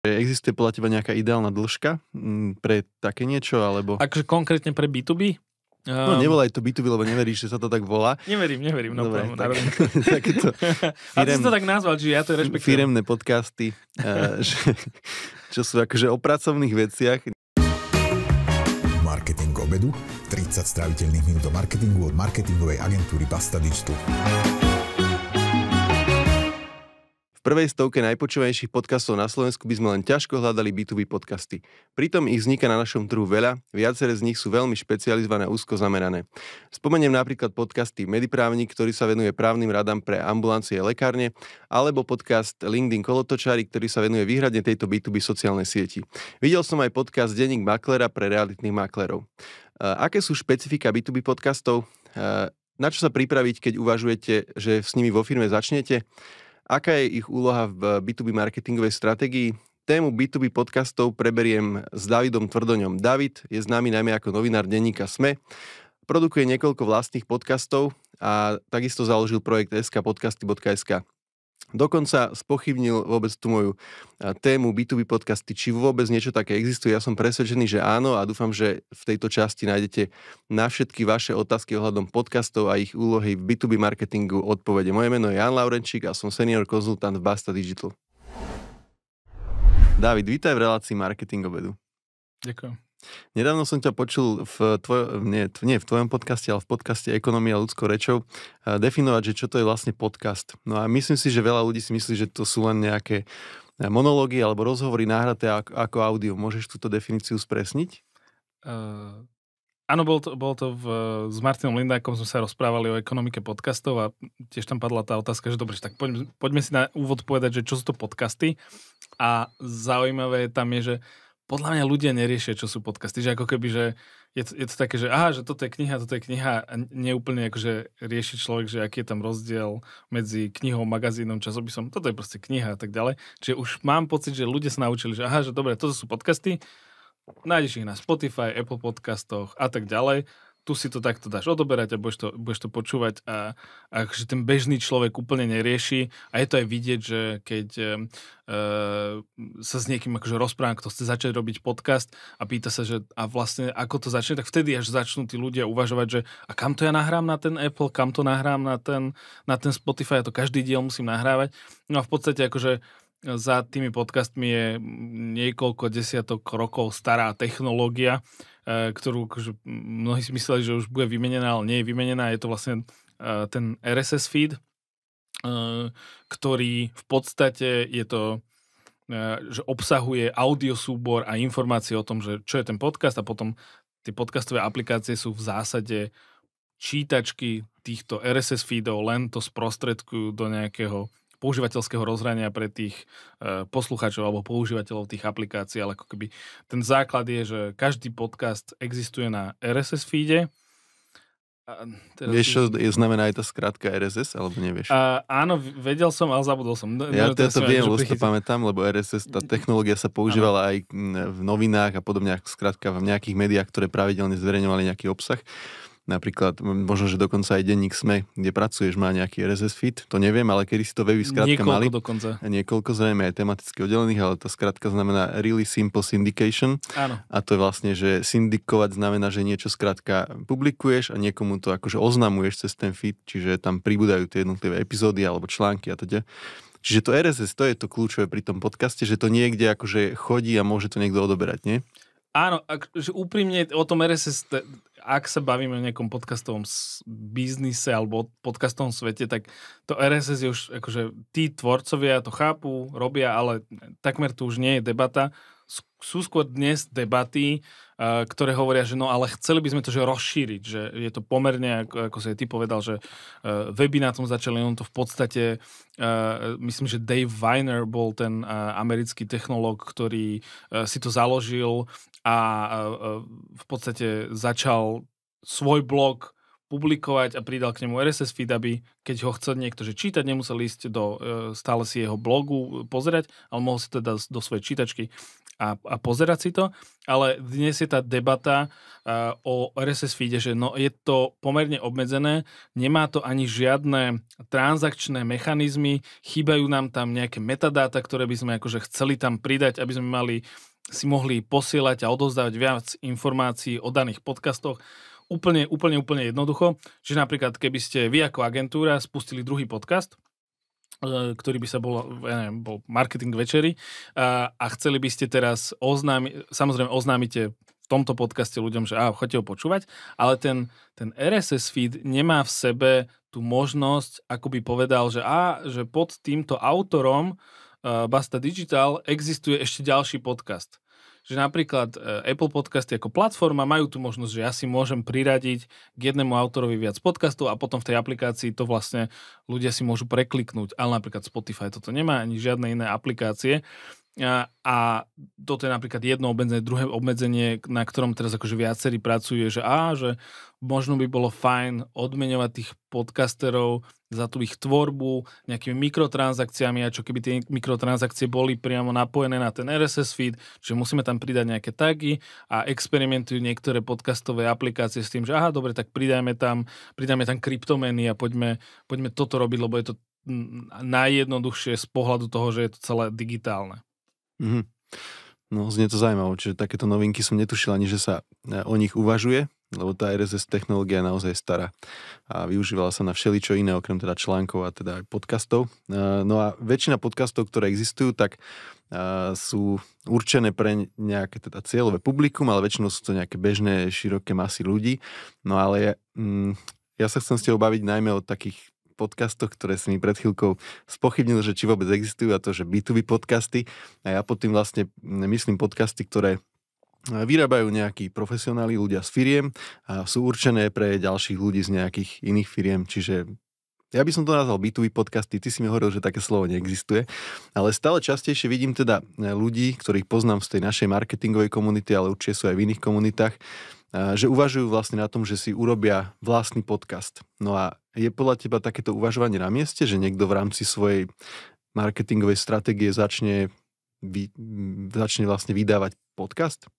Existuje podľa teba nejaká ideálna dĺžka mm, pre také niečo, alebo... Akože konkrétne pre B2B? No ehm, nevolaj to B2B, lebo neveríš, že sa to tak volá. Neverím, neverím. No, Dobre, tak, to firem... A ty si to tak nazval, čiže ja to rešpektujem. Firemné podcasty, eh, že, čo sú akože o pracovných veciach. Marketing obedu, 30 straviteľných minút o marketingu od marketingovej agentúry Basta Digital. V prvej stovke najpočúvanejších podcastov na Slovensku by sme len ťažko hľadali B2B podcasty. Pritom ich vzniká na našom trhu veľa, viaceré z nich sú veľmi špecializované a úzko zamerané. Spomeniem napríklad podcasty Mediprávnik, ktorý sa venuje právnym radám pre ambulancie a lekárne, alebo podcast LinkedIn Kolotočári, ktorý sa venuje výhradne tejto B2B sociálnej sieti. Videl som aj podcast Denník maklera pre realitných maklerov. E, aké sú špecifika B2B podcastov? E, na čo sa pripraviť, keď uvažujete, že s nimi vo firme začnete? Aká je ich úloha v B2B eh, marketingovej stratégii? Tému B2B podcastov preberiem s Davidom Tvrdoňom. David je známy najmä ako novinár denníka SME, produkuje niekoľko vlastných podcastov a takisto založil projekt skpodcasty.sk. Dokonca spochybnil vôbec tú moju tému B2B podcasty, či vôbec niečo také existuje. Ja som presvedčený, že áno a dúfam, že v tejto časti nájdete na všetky vaše otázky ohľadom podcastov a ich úlohy v B2B marketingu odpovede. Moje meno je Jan Laurenčík a som senior konzultant v Basta Digital. David, vítaj v relácii Marketing obedu. Ďakujem. Nedávno som ťa počul v, tvoj, nie, nie v tvojom podcaste, ale v podcaste Ekonomia ľudskou rečou e, definovať, že čo to je vlastne podcast. No a myslím si, že veľa ľudí si myslí, že to sú len nejaké e, monológy alebo rozhovory náhraté ako audio. Môžeš túto definíciu spresniť? Uh, áno, bolo to, bol to v, s Martinom Lindákom sme sa rozprávali o ekonomike podcastov a tiež tam padla tá otázka, že dobre, tak poďme, poďme si na úvod povedať, že čo sú to podcasty. A zaujímavé tam je, že uh, podľa mňa ľudia neriešia, čo sú podcasty. Že ako keby, že je to, je to také, že aha, že toto je kniha, toto je kniha a neúplne akože rieši človek, že aký je tam rozdiel medzi knihou, magazínom, časopisom. Toto je proste kniha a tak ďalej. Čiže už mám pocit, že ľudia sa naučili, že aha, že dobre, toto sú podcasty, nájdeš ich na Spotify, Apple podcastoch a tak ďalej tu si to takto dáš odoberať a budeš to, budeš to počúvať a, a že akože ten bežný človek úplne nerieši a je to aj vidieť, že keď e, sa s niekým akože rozprávam, kto chce začať robiť podcast a pýta sa, že a vlastne ako to začne, tak vtedy až začnú tí ľudia uvažovať, že a kam to ja nahrám na ten Apple, kam to nahrám na ten, na ten Spotify, ja to každý diel musím nahrávať. No a v podstate akože za tými podcastmi je niekoľko desiatok rokov stará technológia, e, ktorú akože mnohí si mysleli, že už bude vymenená, ale nie je vymenená. Je to vlastne e, ten RSS feed, e, ktorý v podstate je to že obsahuje audiosúbor a informácie o tom, že čo je ten podcast a potom tie podcastové aplikácie sú v zásade čítačky týchto RSS feedov, len to sprostredkujú do nejakého používateľského rozhrania pre tých e, poslucháčov alebo používateľov tých aplikácií, ale ako keby ten základ je, že každý podcast existuje na RSS feede. A mm, teraz vieš, čo je, znamená aj tá skratka RSS, alebo nevieš? A, áno, vedel som, ale zabudol som. No, ja to, ja to viem, lebo to pamätám, lebo RSS, tá mm. technológia sa používala ano. aj mm, v novinách a podobne, skratka v nejakých médiách, ktoré pravidelne zverejňovali nejaký obsah. Napríklad, možno, že dokonca aj denník SME, kde pracuješ, má nejaký RSS feed, to neviem, ale kedy si to veby skrátka mali. dokonca. Niekoľko zrejme aj tematicky oddelených, ale to skrátka znamená Really Simple Syndication. Áno. A to je vlastne, že syndikovať znamená, že niečo skrátka publikuješ a niekomu to akože oznamuješ cez ten feed, čiže tam pribúdajú tie jednotlivé epizódy alebo články a teda. Čiže to RSS, to je to kľúčové pri tom podcaste, že to niekde akože chodí a môže to niekto odoberať, nie? Áno, akože úprimne o tom RSS, ak sa bavíme o nejakom podcastovom biznise alebo podcastovom svete, tak to RSS je už, akože tí tvorcovia to chápu, robia, ale takmer tu už nie je debata. Sú skôr dnes debaty, eh, ktoré hovoria, že no ale chceli by sme to že rozšíriť, že je to pomerne, ako, ako si ty povedal, že eh, weby na tom začali, on to v podstate, eh, myslím, že Dave Viner bol ten americký technológ, ktorý si to založil a v podstate začal svoj blog publikovať a pridal k nemu RSS feed, aby keď ho chcel niekto že čítať, nemusel ísť do e, stále si jeho blogu e, pozerať, ale mohol si teda do svojej čítačky a, a pozerať si to. Ale dnes je tá debata e, o RSS feede, že no, je to pomerne obmedzené, nemá to ani žiadne transakčné mechanizmy, chýbajú nám tam nejaké metadáta, ktoré by sme akože chceli tam pridať, aby sme mali si mohli posielať a odozdávať viac informácií o daných podcastoch úplne, úplne, úplne jednoducho. Že napríklad, keby ste vy ako agentúra spustili druhý podcast, e, ktorý by sa bol, ja neviem, bol marketing večery a, a chceli by ste teraz oznámiť, samozrejme oznámite v tomto podcaste ľuďom, že á, chodte ho počúvať, ale ten, ten RSS feed nemá v sebe tú možnosť, ako by povedal, že á, že pod týmto autorom uh, Basta Digital existuje ešte ďalší podcast že napríklad e, Apple Podcasty ako platforma majú tu možnosť, že ja si môžem priradiť k jednému autorovi viac podcastov a potom v tej aplikácii to vlastne ľudia si môžu prekliknúť, ale napríklad Spotify toto nemá ani žiadne iné aplikácie a toto je napríklad jedno obmedzenie, druhé obmedzenie, na ktorom teraz akože viacerí pracuje, že á, že možno by bolo fajn odmeňovať tých podcasterov za tú ich tvorbu nejakými mikrotransakciami a čo keby tie mikrotransakcie boli priamo napojené na ten RSS feed, že musíme tam pridať nejaké tagy a experimentujú niektoré podcastové aplikácie s tým, že aha, dobre, tak pridajme tam, pridajme tam kryptomeny a poďme, poďme toto robiť, lebo je to najjednoduchšie z pohľadu toho, že je to celé digitálne. Mm-hmm. No, znie to zaujímavé, čiže takéto novinky som netušil ani, že sa e, o nich uvažuje, lebo tá RSS technológia je naozaj stará a využívala sa na všeličo iné, okrem teda článkov a teda aj podcastov. E, no a väčšina podcastov, ktoré existujú, tak e, sú určené pre nejaké teda cieľové publikum, ale väčšinou sú to nejaké bežné, široké masy ľudí. No ale ja, mm, ja sa chcem s tebou baviť najmä o takých podcastoch, ktoré si mi pred chvíľkou spochybnil, že či vôbec existujú a to, že B2B podcasty. A ja pod tým vlastne myslím podcasty, ktoré vyrábajú nejakí profesionáli, ľudia z firiem a sú určené pre ďalších ľudí z nejakých iných firiem, čiže ja by som to nazval B2B podcasty, ty si mi hovoril, že také slovo neexistuje, ale stále častejšie vidím teda ľudí, ktorých poznám z tej našej marketingovej komunity, ale určite sú aj v iných komunitách, že uvažujú vlastne na tom, že si urobia vlastný podcast. No a je podľa teba takéto uvažovanie na mieste, že niekto v rámci svojej marketingovej stratégie začne, vy, začne vlastne vydávať podcast?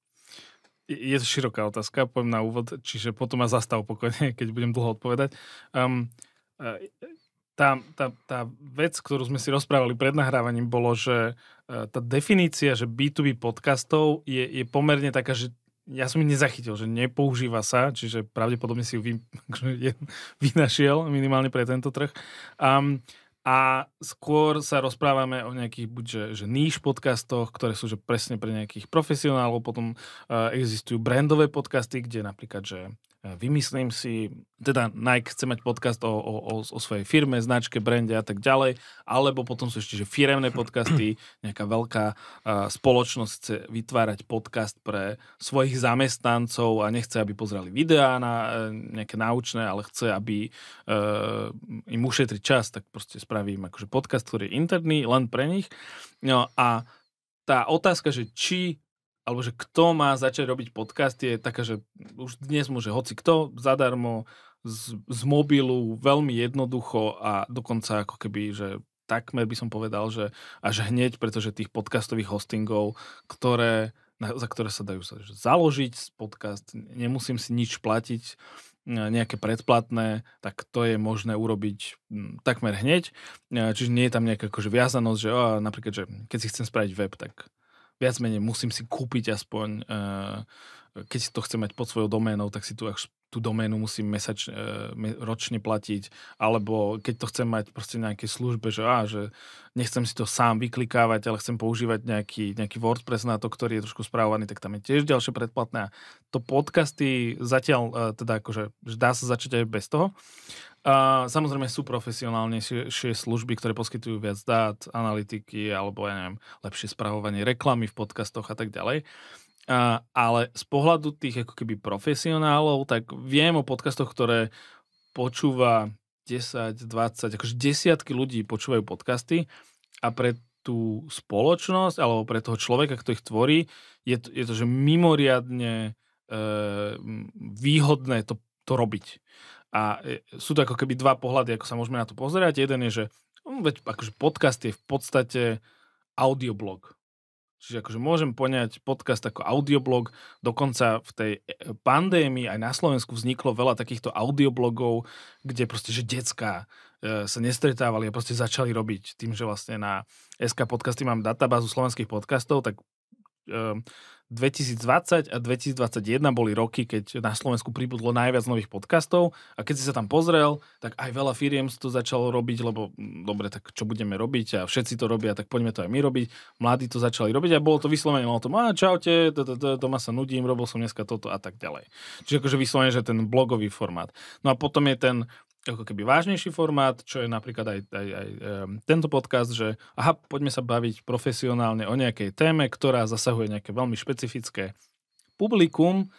Je to široká otázka, poviem na úvod, čiže potom ma zastav pokojne, keď budem dlho odpovedať. Um, e, tá, tá, tá vec, ktorú sme si rozprávali pred nahrávaním, bolo, že e, tá definícia, že B2B podcastov je, je pomerne taká, že ja som ju nezachytil, že nepoužíva sa, čiže pravdepodobne si ju vy, akože vynašiel minimálne pre tento trh. Um, a skôr sa rozprávame o nejakých buďže že níž podcastoch, ktoré sú že presne pre nejakých profesionálov, potom uh, existujú brandové podcasty, kde napríklad, že vymyslím si, teda Nike chce mať podcast o, o, o, o svojej firme, značke, brande a tak ďalej, alebo potom sú ešte že firemné podcasty, nejaká veľká uh, spoločnosť chce vytvárať podcast pre svojich zamestnancov a nechce, aby pozerali videá na uh, nejaké náučné, ale chce, aby uh, im ušetri čas, tak proste spravím akože podcast, ktorý je interný, len pre nich. No a tá otázka, že či alebo že kto má začať robiť podcast, je taká, že už dnes môže hoci kto zadarmo z, z mobilu veľmi jednoducho a dokonca ako keby, že takmer by som povedal, že až hneď, pretože tých podcastových hostingov, ktoré, na, za ktoré sa dajú sa, založiť podcast, nemusím si nič platiť, e, nejaké predplatné, tak to je možné urobiť takmer hneď. E, čiže nie je tam nejaká akože viazanosť, že ó, napríklad, že keď si chcem spraviť web, tak viac menej musím si kúpiť aspoň, eh, keď si to chcem mať pod svojou doménou, tak si tu až tú doménu musím mesač, eh, ročne platiť, alebo keď to chcem mať proste nejaké službe, že, á, že nechcem si to sám vyklikávať, ale chcem používať nejaký, nejaký WordPress na to, ktorý je trošku správovaný, tak tam je tiež ďalšie predplatné. To podcasty zatiaľ eh, teda akože dá sa začať aj bez toho. Uh, samozrejme sú profesionálnejšie služby, ktoré poskytujú viac dát, analytiky alebo ja neviem, lepšie spravovanie reklamy v podcastoch a tak ďalej. Uh, ale z pohľadu tých ako keby profesionálov, tak viem o podcastoch, ktoré počúva 10, 20, akože desiatky ľudí počúvajú podcasty a pre tú spoločnosť alebo pre toho človeka, kto ich tvorí, je to, je to že mimoriadne uh, výhodné to, to robiť. A e, sú to ako keby dva pohľady, ako sa môžeme na to pozerať. Jeden je, že no, veď akože podcast je v podstate audioblog. Čiže akože môžem poňať podcast ako audioblog, dokonca v tej e, pandémii aj na Slovensku vzniklo veľa takýchto audioblogov, kde proste, že decka e, sa nestretávali a proste začali robiť tým, že vlastne na SK podcasty mám databázu slovenských podcastov, tak 2020 ehm, a 2021 boli roky, keď na Slovensku pribudlo najviac nových podcastov a keď si sa tam pozrel, tak aj veľa firiem to začalo robiť, lebo mm, dobre, tak čo budeme robiť a všetci to robia, tak poďme to aj my robiť. Mladí to začali robiť a bolo to vyslovene o tom, a čaute, doma sa nudím, robil som dneska toto a tak ďalej. Čiže akože vyslovene, že ten blogový formát. No a potom je ten ako keby vážnejší formát, čo je napríklad aj, aj, aj tento podcast, že aha, poďme sa baviť profesionálne o nejakej téme, ktorá zasahuje nejaké veľmi špecifické publikum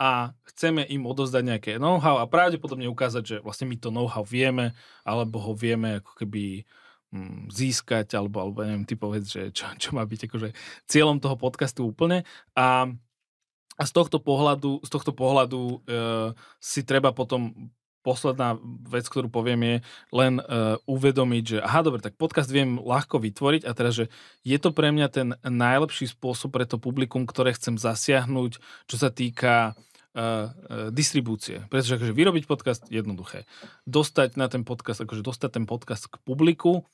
a chceme im odozdať nejaké know-how a pravdepodobne ukázať, že vlastne my to know-how vieme, alebo ho vieme ako keby mm, získať, alebo, alebo neviem, ty povedz, že čo, čo má byť akože cieľom toho podcastu úplne a a z tohto pohľadu, z tohto pohľadu e, si treba potom posledná vec, ktorú poviem je len uh, uvedomiť, že aha, dobre, tak podcast viem ľahko vytvoriť a teraz, že je to pre mňa ten najlepší spôsob pre to publikum, ktoré chcem zasiahnuť, čo sa týka e, e, distribúcie. Pretože akože vyrobiť podcast jednoduché. Dostať na ten podcast, akože dostať ten podcast k publiku,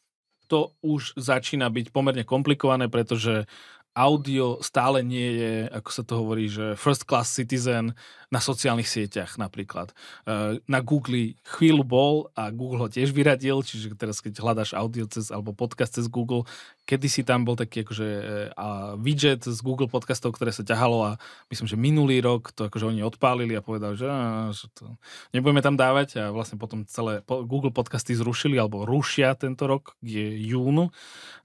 to už začína byť pomerne komplikované, pretože audio stále nie je, ako sa to hovorí, že first class citizen na sociálnych sieťach napríklad. E, na Google chvíľu bol a Google ho tiež vyradil, čiže teraz keď hľadaš audio cez, alebo podcast cez Google, kedy si tam bol taký akože e, a widget z Google podcastov, ktoré sa ťahalo a myslím, že minulý rok to akože oni odpálili a povedali, že, že to nebudeme tam dávať a vlastne potom celé Google podcasty zrušili alebo rušia tento rok, je júnu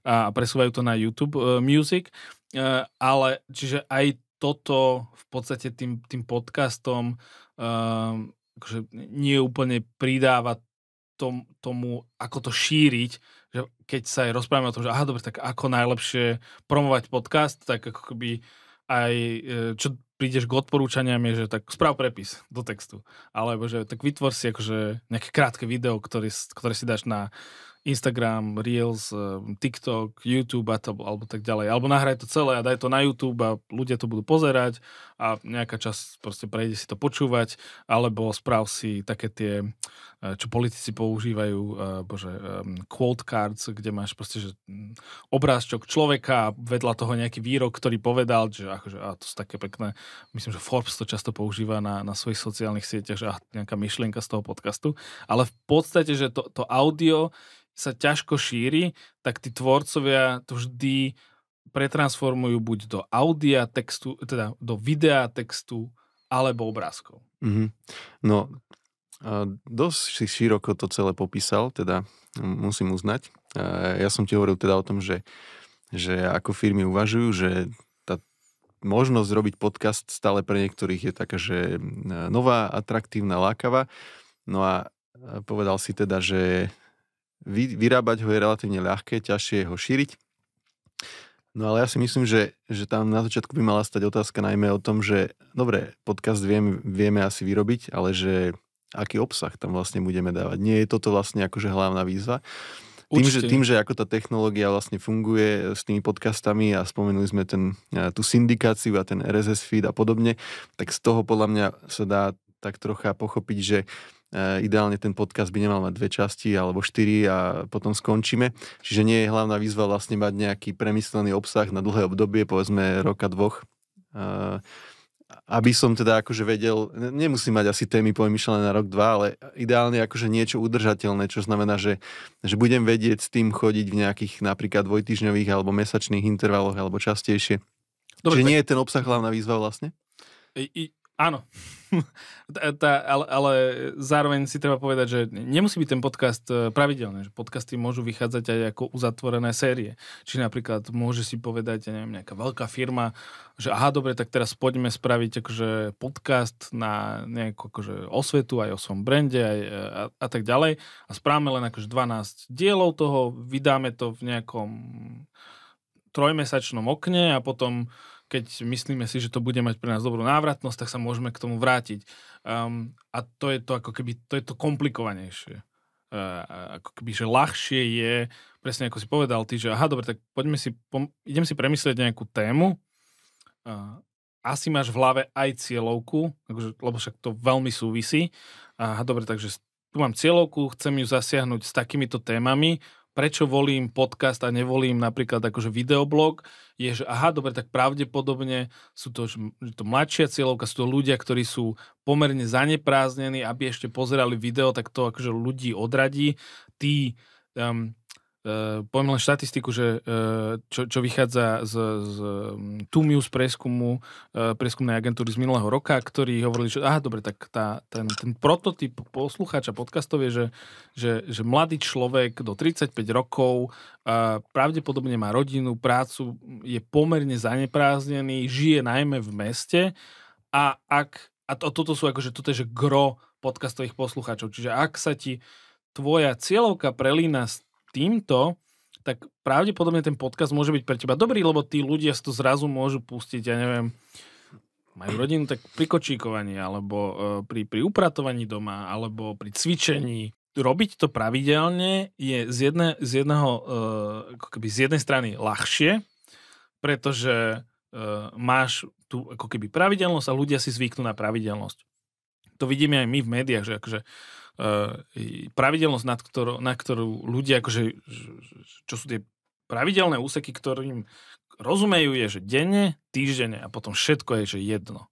a presúvajú to na YouTube e, Music ale čiže aj toto v podstate tým, tým podcastom uh, akože nie úplne pridáva tom, tomu, ako to šíriť, že keď sa aj rozprávame o tom, že aha, dobre, tak ako najlepšie promovať podcast, tak ako keby aj, e, čo prídeš k odporúčaniam je, že tak sprav prepis do textu. Alebo že tak vytvor si akože nejaké krátke video, ktoré, ktoré si dáš na Instagram, Reels, eh, TikTok, YouTube a to, alebo tak ďalej. Alebo nahraj to celé a daj to na YouTube a ľudia to budú pozerať a nejaká časť proste prejde si to počúvať alebo sprav si také tie Eh, čo politici používajú, eh, bože, quote cards, kde máš proste, že mm, obrázčok človeka a vedľa toho nejaký výrok, ktorý povedal, že akože, a to sú také pekné, myslím, že Forbes to často používa na, na svojich sociálnych sieťach, že a, nejaká myšlienka z toho podcastu, ale v podstate, že to, to audio sa ťažko šíri, tak tí tvorcovia to vždy pretransformujú buď do audia textu, teda do videa textu, alebo obrázkov. Mm-hmm. No, Dosť si široko to celé popísal, teda musím uznať. Ja som ti hovoril teda o tom, že, že ako firmy uvažujú, že tá možnosť robiť podcast stále pre niektorých je taká, že e, nová, atraktívna, lákava. No a povedal si teda, že vyrábať ho je relatívne ľahké, ťažšie je ho šíriť. No ale ja si myslím, že, že tam na začiatku by mala stať otázka najmä o tom, že dobre, podcast viem, vieme asi vyrobiť, ale že aký obsah tam vlastne budeme dávať. Nie je toto vlastne akože hlavná výzva. Tým že, tým, že ako tá technológia vlastne funguje s tými podcastami a spomenuli sme ten, e, tú syndikáciu a ten RSS feed a podobne, tak z toho podľa mňa sa dá tak trocha pochopiť, že e, ideálne ten podcast by nemal mať dve časti alebo štyri a potom skončíme. Čiže nie je hlavná výzva vlastne mať nejaký premyslený obsah na dlhé obdobie, povedzme roka, dvoch. E, aby som teda akože vedel, nemusím mať asi témy povymýšľané na rok, dva, ale ideálne akože niečo udržateľné, čo znamená, že, že budem vedieť s tým chodiť v nejakých napríklad dvojtyžňových alebo mesačných intervaloch alebo častejšie. Dobre, Čiže tak... nie je ten obsah hlavná výzva vlastne? i, Áno. tá, ale, ale zároveň si treba povedať, že nemusí byť ten podcast e, pravidelný, že podcasty môžu vychádzať aj ako uzatvorené série. Či napríklad môže si povedať, ja neviem, nejaká veľká firma, že aha, dobre, tak teraz poďme spraviť akože podcast na nejakú akože osvetu aj o svojom brande aj, e, a, a tak ďalej a správame len akože 12 dielov toho, vydáme to v nejakom trojmesačnom okne a potom keď myslíme si, že to bude mať pre nás dobrú návratnosť, tak sa môžeme k tomu vrátiť. Um, a to je to ako keby, to je to komplikovanejšie. Uh, ako keby, že ľahšie je, presne ako si povedal ty, že aha, dobre, tak poďme si, pom- idem si premyslieť nejakú tému, uh, asi máš v hlave aj cieľovku, akože, lebo však to veľmi súvisí. Aha, dobre, takže tu mám cieľovku, chcem ju zasiahnuť s takýmito témami, prečo volím podcast a nevolím napríklad akože videoblog, je, že aha, dobre, tak pravdepodobne sú to, že to mladšia cieľovka, sú to ľudia, ktorí sú pomerne zanepráznení, aby ešte pozerali video, tak to akože ľudí odradí. Tí um, Uh, poviem len štatistiku, že uh, čo, čo vychádza z, z mm, Tumius preskumu, uh, eh, preskumnej agentúry z minulého roka, ktorí hovorili, že aha, dobre, tak tá, ten, ten prototyp poslucháča podcastov je, že, že, že mladý človek do 35 rokov uh, pravdepodobne má rodinu, prácu, je pomerne zanepráznený, žije najmä v meste a ak, a to, toto sú akože, toto je že gro podcastových poslucháčov, čiže ak sa ti tvoja cieľovka prelína s týmto, tak pravdepodobne ten podcast môže byť pre teba dobrý, lebo tí ľudia si to zrazu môžu pustiť, ja neviem, majú rodinu, tak pri kočíkovaní, alebo e, pri, pri upratovaní doma, alebo pri cvičení. Robiť to pravidelne je z, jedne, z, jedného, e, ako keby z jednej strany ľahšie, pretože e, máš tu ako keby pravidelnosť a ľudia si zvyknú na pravidelnosť. To vidíme aj my v médiách, že akože E, pravidelnosť, nad ktorou, na ktorú ľudia, akože, čo sú tie pravidelné úseky, ktorým rozumejú, je, že denne, týždenne a potom všetko je, že jedno.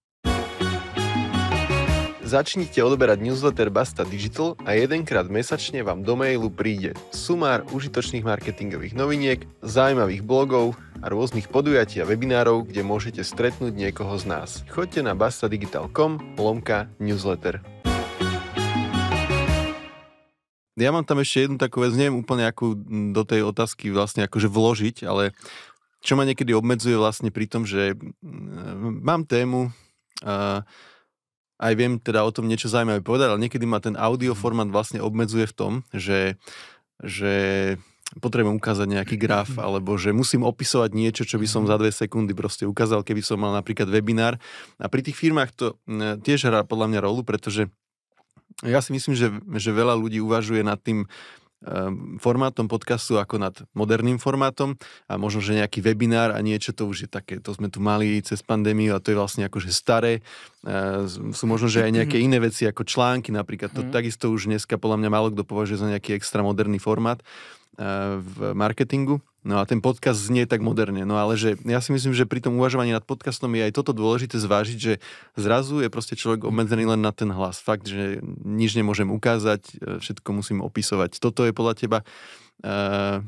Začnite odberať newsletter Basta Digital a jedenkrát mesačne vám do mailu príde sumár užitočných marketingových noviniek, zaujímavých blogov a rôznych podujatí a webinárov, kde môžete stretnúť niekoho z nás. Choďte na bastadigital.com lomka newsletter ja mám tam ešte jednu takú vec, neviem úplne ako do tej otázky vlastne akože vložiť, ale čo ma niekedy obmedzuje vlastne pri tom, že mm, mám tému, A aj viem teda o tom niečo zaujímavé povedať, ale niekedy ma ten audio vlastne obmedzuje v tom, že, že potrebujem ukázať nejaký graf, alebo že musím opisovať niečo, čo by som za dve sekundy proste ukázal, keby som mal napríklad webinár. A pri tých firmách to mm, tiež hrá podľa mňa rolu, pretože ja si myslím, že, že veľa ľudí uvažuje nad tým eh, formátom podcastu ako nad moderným formátom a možno, že nejaký webinár a niečo to už je také, to sme tu mali cez pandémiu a to je vlastne akože staré. Eh, sú možno, že aj mhm. nejaké iné veci ako články napríklad. To mhm. takisto už dneska podľa mňa málo kto považuje za nejaký extra moderný formát eh, v marketingu. No a ten podcast znie tak moderne. No ale že ja si myslím, že pri tom uvažovaní nad podcastom je aj toto dôležité zvážiť, že zrazu je proste človek obmedzený len na ten hlas. Fakt, že nič nemôžem ukázať, e, všetko musím opisovať. Toto je podľa teba... Uh,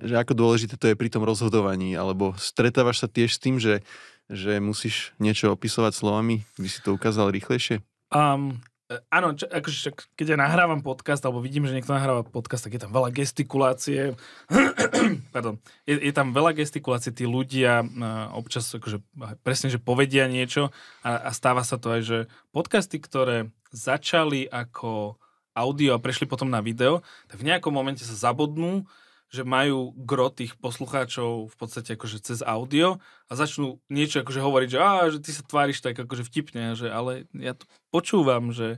že ako dôležité to je pri tom rozhodovaní, alebo stretávaš sa tiež s tým, že, že musíš niečo opisovať slovami, by si to ukázal rýchlejšie? Um, E, áno, čo, akože, keď ja nahrávam podcast, alebo vidím, že niekto nahráva podcast, tak je tam veľa gestikulácie. Pardon. Je, je tam veľa gestikulácie, tí ľudia e, občas akože, presne, že povedia niečo a, a stáva sa to aj, že podcasty, ktoré začali ako audio a prešli potom na video, tak v nejakom momente sa zabodnú že majú gro tých poslucháčov v podstate akože cez audio a začnú niečo akože hovoriť, že, á, že ty sa tváriš tak akože vtipne, že ale ja to počúvam, že,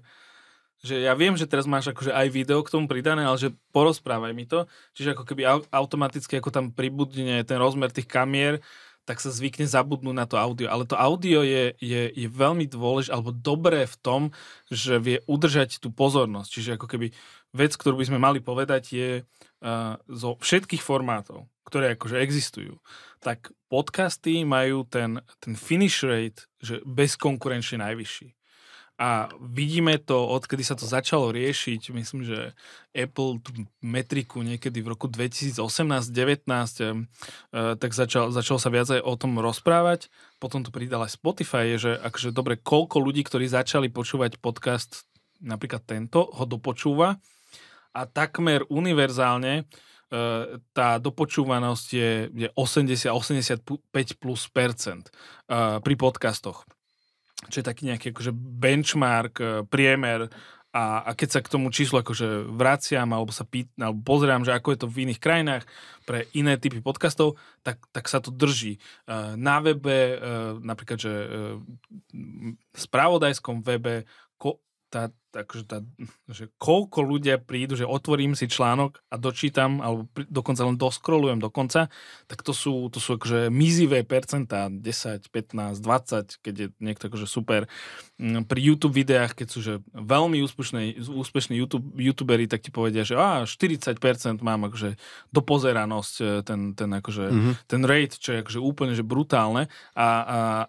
že ja viem, že teraz máš akože aj video k tomu pridané, ale že porozprávaj mi to. Čiže ako keby automaticky ako tam pribudne ten rozmer tých kamier, tak sa zvykne zabudnúť na to audio. Ale to audio je, je, je veľmi dôležité, alebo dobré v tom, že vie udržať tú pozornosť. Čiže ako keby vec, ktorú by sme mali povedať, je uh, zo všetkých formátov, ktoré akože existujú, tak podcasty majú ten, ten finish rate, že bezkonkurenčne najvyšší. A vidíme to, odkedy sa to začalo riešiť, myslím, že Apple tú metriku niekedy v roku 2018-19 e, tak začal, začal sa viac aj o tom rozprávať. Potom to pridal aj Spotify, že akože dobre, koľko ľudí, ktorí začali počúvať podcast, napríklad tento, ho dopočúva a takmer univerzálne e, tá dopočúvanosť je, je 80-85 plus percent e, pri podcastoch čo je taký nejaký akože benchmark, eh, priemer a, a keď sa k tomu číslu akože vraciam alebo sa pýt, alebo pozerám, že ako je to v iných krajinách pre iné typy podcastov, tak, tak sa to drží. Eh, na webe, eh, napríklad, že spravodajskom webe, tá, takže tá, že koľko ľudia prídu, že otvorím si článok a dočítam, alebo pri, dokonca len doskrolujem dokonca, tak to sú, to sú akože mizivé percentá, 10, 15, 20, keď je niekto akože super. Mm, pri YouTube videách, keď sú že veľmi úspešné, úspešní YouTube, youtuberi, tak ti povedia, že á, 40% mám akože dopozeranosť, e, ten, ten akože, mm-hmm. ten rate, čo je akože úplne že brutálne a,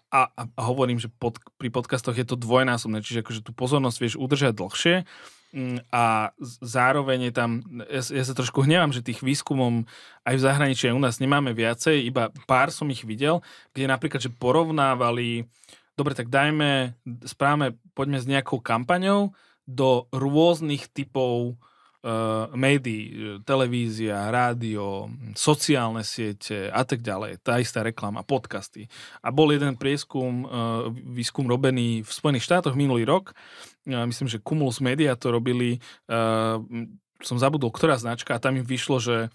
a, a, a hovorím, že pod, pri podcastoch je to dvojnásobné, čiže akože tú pozornosť vieš udržať dlhšie mm, a zároveň je tam, ja, ja sa trošku hnevám, že tých výskumom aj v zahraničí, aj u nás nemáme viacej, iba pár som ich videl, kde napríklad, že porovnávali, dobre, tak dajme, správame, poďme s nejakou kampaňou do rôznych typov uh, médií, eh, televízia, rádio, sociálne siete a tak ďalej, tá istá reklama, podcasty. A bol jeden prieskum, uh, výskum robený v Spojených štátoch minulý rok, uh, myslím, že Cumulus Media to robili, uh, som zabudol, ktorá značka, a tam im vyšlo, že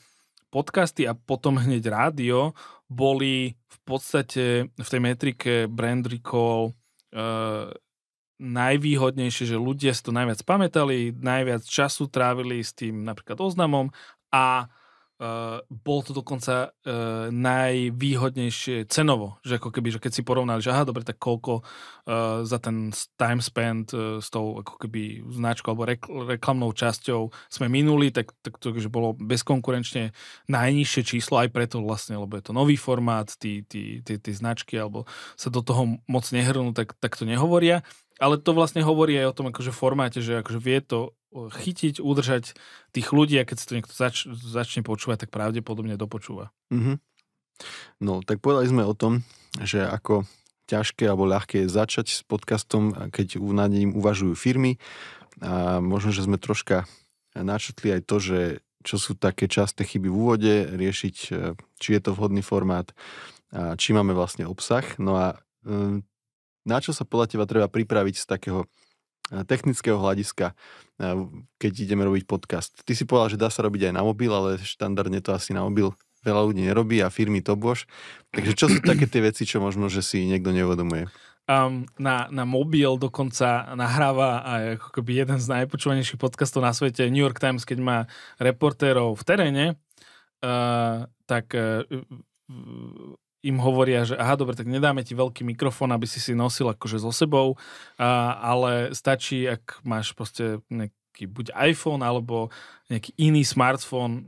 podcasty a potom hneď rádio boli v podstate v tej metrike brand recall uh, najvýhodnejšie, že ľudia si to najviac pamätali, najviac času trávili s tým napríklad oznamom a e, bol to dokonca e, najvýhodnejšie cenovo, že ako keby, že keď si porovnali, že aha, dobre, tak koľko e, za ten time spent e, s tou ako keby značkou alebo rekl- reklamnou časťou sme minuli, tak, tak to že akože bolo bezkonkurenčne najnižšie číslo aj preto vlastne, lebo je to nový formát, tí, tí, tí, tí značky alebo sa do toho moc nehrnú, tak, tak to nehovoria ale to vlastne hovorí aj o tom akože formáte, že akože vie to chytiť, udržať tých ľudí a keď si to niekto zač- začne počúvať, tak pravdepodobne dopočúva. Mm-hmm. No, tak povedali sme o tom, že ako ťažké alebo ľahké je začať s podcastom, keď nad ním uvažujú firmy. A možno, že sme troška načetli aj to, že čo sú také časté chyby v úvode, riešiť, e, či je to vhodný formát, a či máme vlastne obsah. No a e, na čo sa podľa teba treba pripraviť z takého e, technického hľadiska, e, keď ideme robiť podcast. Ty si povedal, že dá sa robiť aj na mobil, ale štandardne to asi na mobil veľa ľudí nerobí a firmy to bož. Takže čo sú také tie veci, čo možno, že si niekto neuvedomuje? Um, na, na mobil dokonca nahráva aj ako keby jeden z najpočúvanejších podcastov na svete New York Times, keď má reportérov v teréne, uh, tak uh, im hovoria, že aha, dobre, tak nedáme ti veľký mikrofón, aby si si nosil akože so sebou, a, ale stačí, ak máš proste nejaký buď iPhone alebo nejaký iný smartfón e,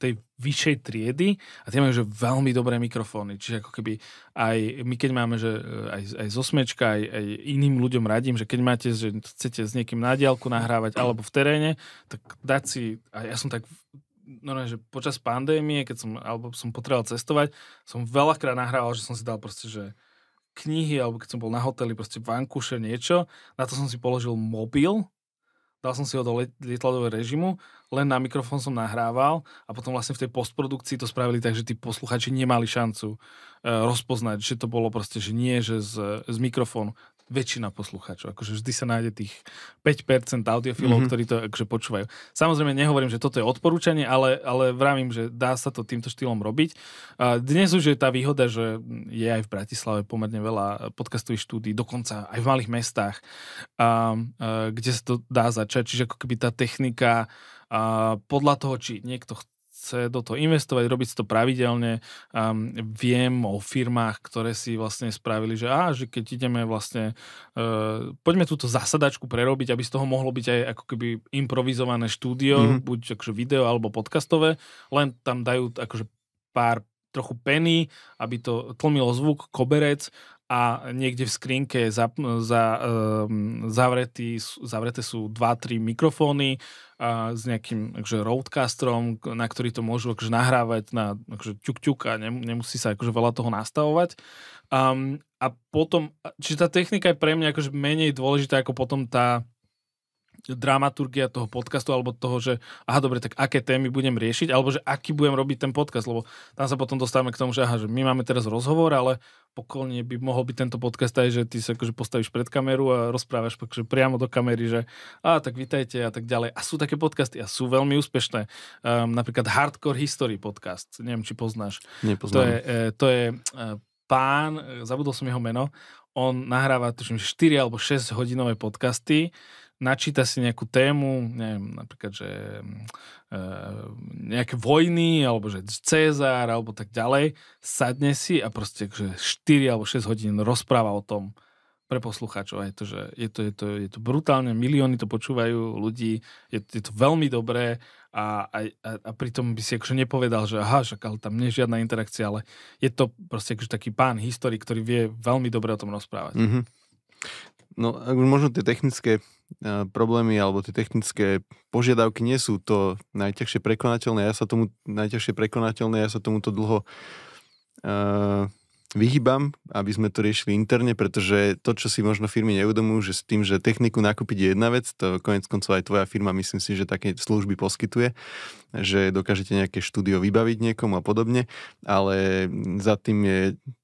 tej vyššej triedy a tie majú že veľmi dobré mikrofóny, čiže ako keby aj my keď máme, že e, aj, aj zo smečka, aj, aj iným ľuďom radím, že keď máte, že chcete s niekým na diálku nahrávať alebo v teréne, tak dať si, a ja som tak no, že počas pandémie, keď som, alebo som potreboval cestovať, som veľakrát nahrával, že som si dal proste, že knihy, alebo keď som bol na hoteli, proste vankúše, niečo, na to som si položil mobil, dal som si ho do let- lietladového režimu, len na mikrofón som nahrával a potom vlastne v tej postprodukcii to spravili tak, že tí posluchači nemali šancu eh, rozpoznať, že to bolo proste, že nie, že z, z mikrofónu väčšina poslucháčov. Akože vždy sa nájde tých 5% audiofilov, mm-hmm. ktorí to akože počúvajú. Samozrejme, nehovorím, že toto je odporúčanie, ale, ale vravím, že dá sa to týmto štýlom robiť. A dnes už je tá výhoda, že je aj v Bratislave pomerne veľa podcastových štúdí, dokonca aj v malých mestách, a, a, kde sa to dá začať. Čiže ako keby tá technika a podľa toho, či niekto chce do toho investovať, robiť si to pravidelne. Um, viem o firmách, ktoré si vlastne spravili, že, á, že keď ideme vlastne, uh, poďme túto zasadačku prerobiť, aby z toho mohlo byť aj ako keby improvizované štúdio, mm-hmm. buď akože video alebo podcastové, len tam dajú akože pár trochu peny, aby to tlmilo zvuk, koberec a niekde v skrinke za, za, um, zavretý, zavreté sú 2-3 mikrofóny uh, s nejakým akože, roadcasterom, na ktorý to môžu akože, nahrávať na akože, ťuk-ťuk a nemusí sa akože, veľa toho nastavovať. Um, a potom, čiže tá technika je pre mňa akože menej dôležitá ako potom tá dramaturgia toho podcastu, alebo toho, že aha, dobre, tak aké témy budem riešiť, alebo že aký budem robiť ten podcast, lebo tam sa potom dostávame k tomu, že aha, že my máme teraz rozhovor, ale pokolne by mohol byť tento podcast aj, že ty sa akože postavíš pred kameru a rozprávaš akože priamo do kamery, že a tak vitajte a tak ďalej. A sú také podcasty a sú veľmi úspešné. Um, napríklad Hardcore History podcast, neviem, či poznáš. Nepoznám. E, to je, to je pán, e, zabudol som jeho meno, on nahráva tuším 4 alebo 6 hodinové podcasty načíta si nejakú tému, neviem, napríklad, že e, nejaké vojny, alebo že Cezár, alebo tak ďalej, sadne si a proste že 4 alebo 6 hodín rozpráva o tom pre poslucháčov. Je to, že je to, je to, je to brutálne, milióny to počúvajú ľudí, je, je to veľmi dobré a, a, a pritom by si akože nepovedal, že aha, však ale tam nie je žiadna interakcia, ale je to proste akože taký pán historik, ktorý vie veľmi dobre o tom rozprávať. Mm-hmm. No, možno tie technické e, problémy alebo tie technické požiadavky nie sú to najťažšie prekonateľné. Ja sa tomu najťažšie prekonateľné, ja sa tomuto dlho uh, vyhýbam, aby sme to riešili interne, pretože to, čo si možno firmy neuvedomujú, že s tým, že techniku nakúpiť je jedna vec, to konec koncov aj tvoja firma, myslím si, že také služby poskytuje, že dokážete nejaké štúdio vybaviť niekomu a podobne, ale za tým je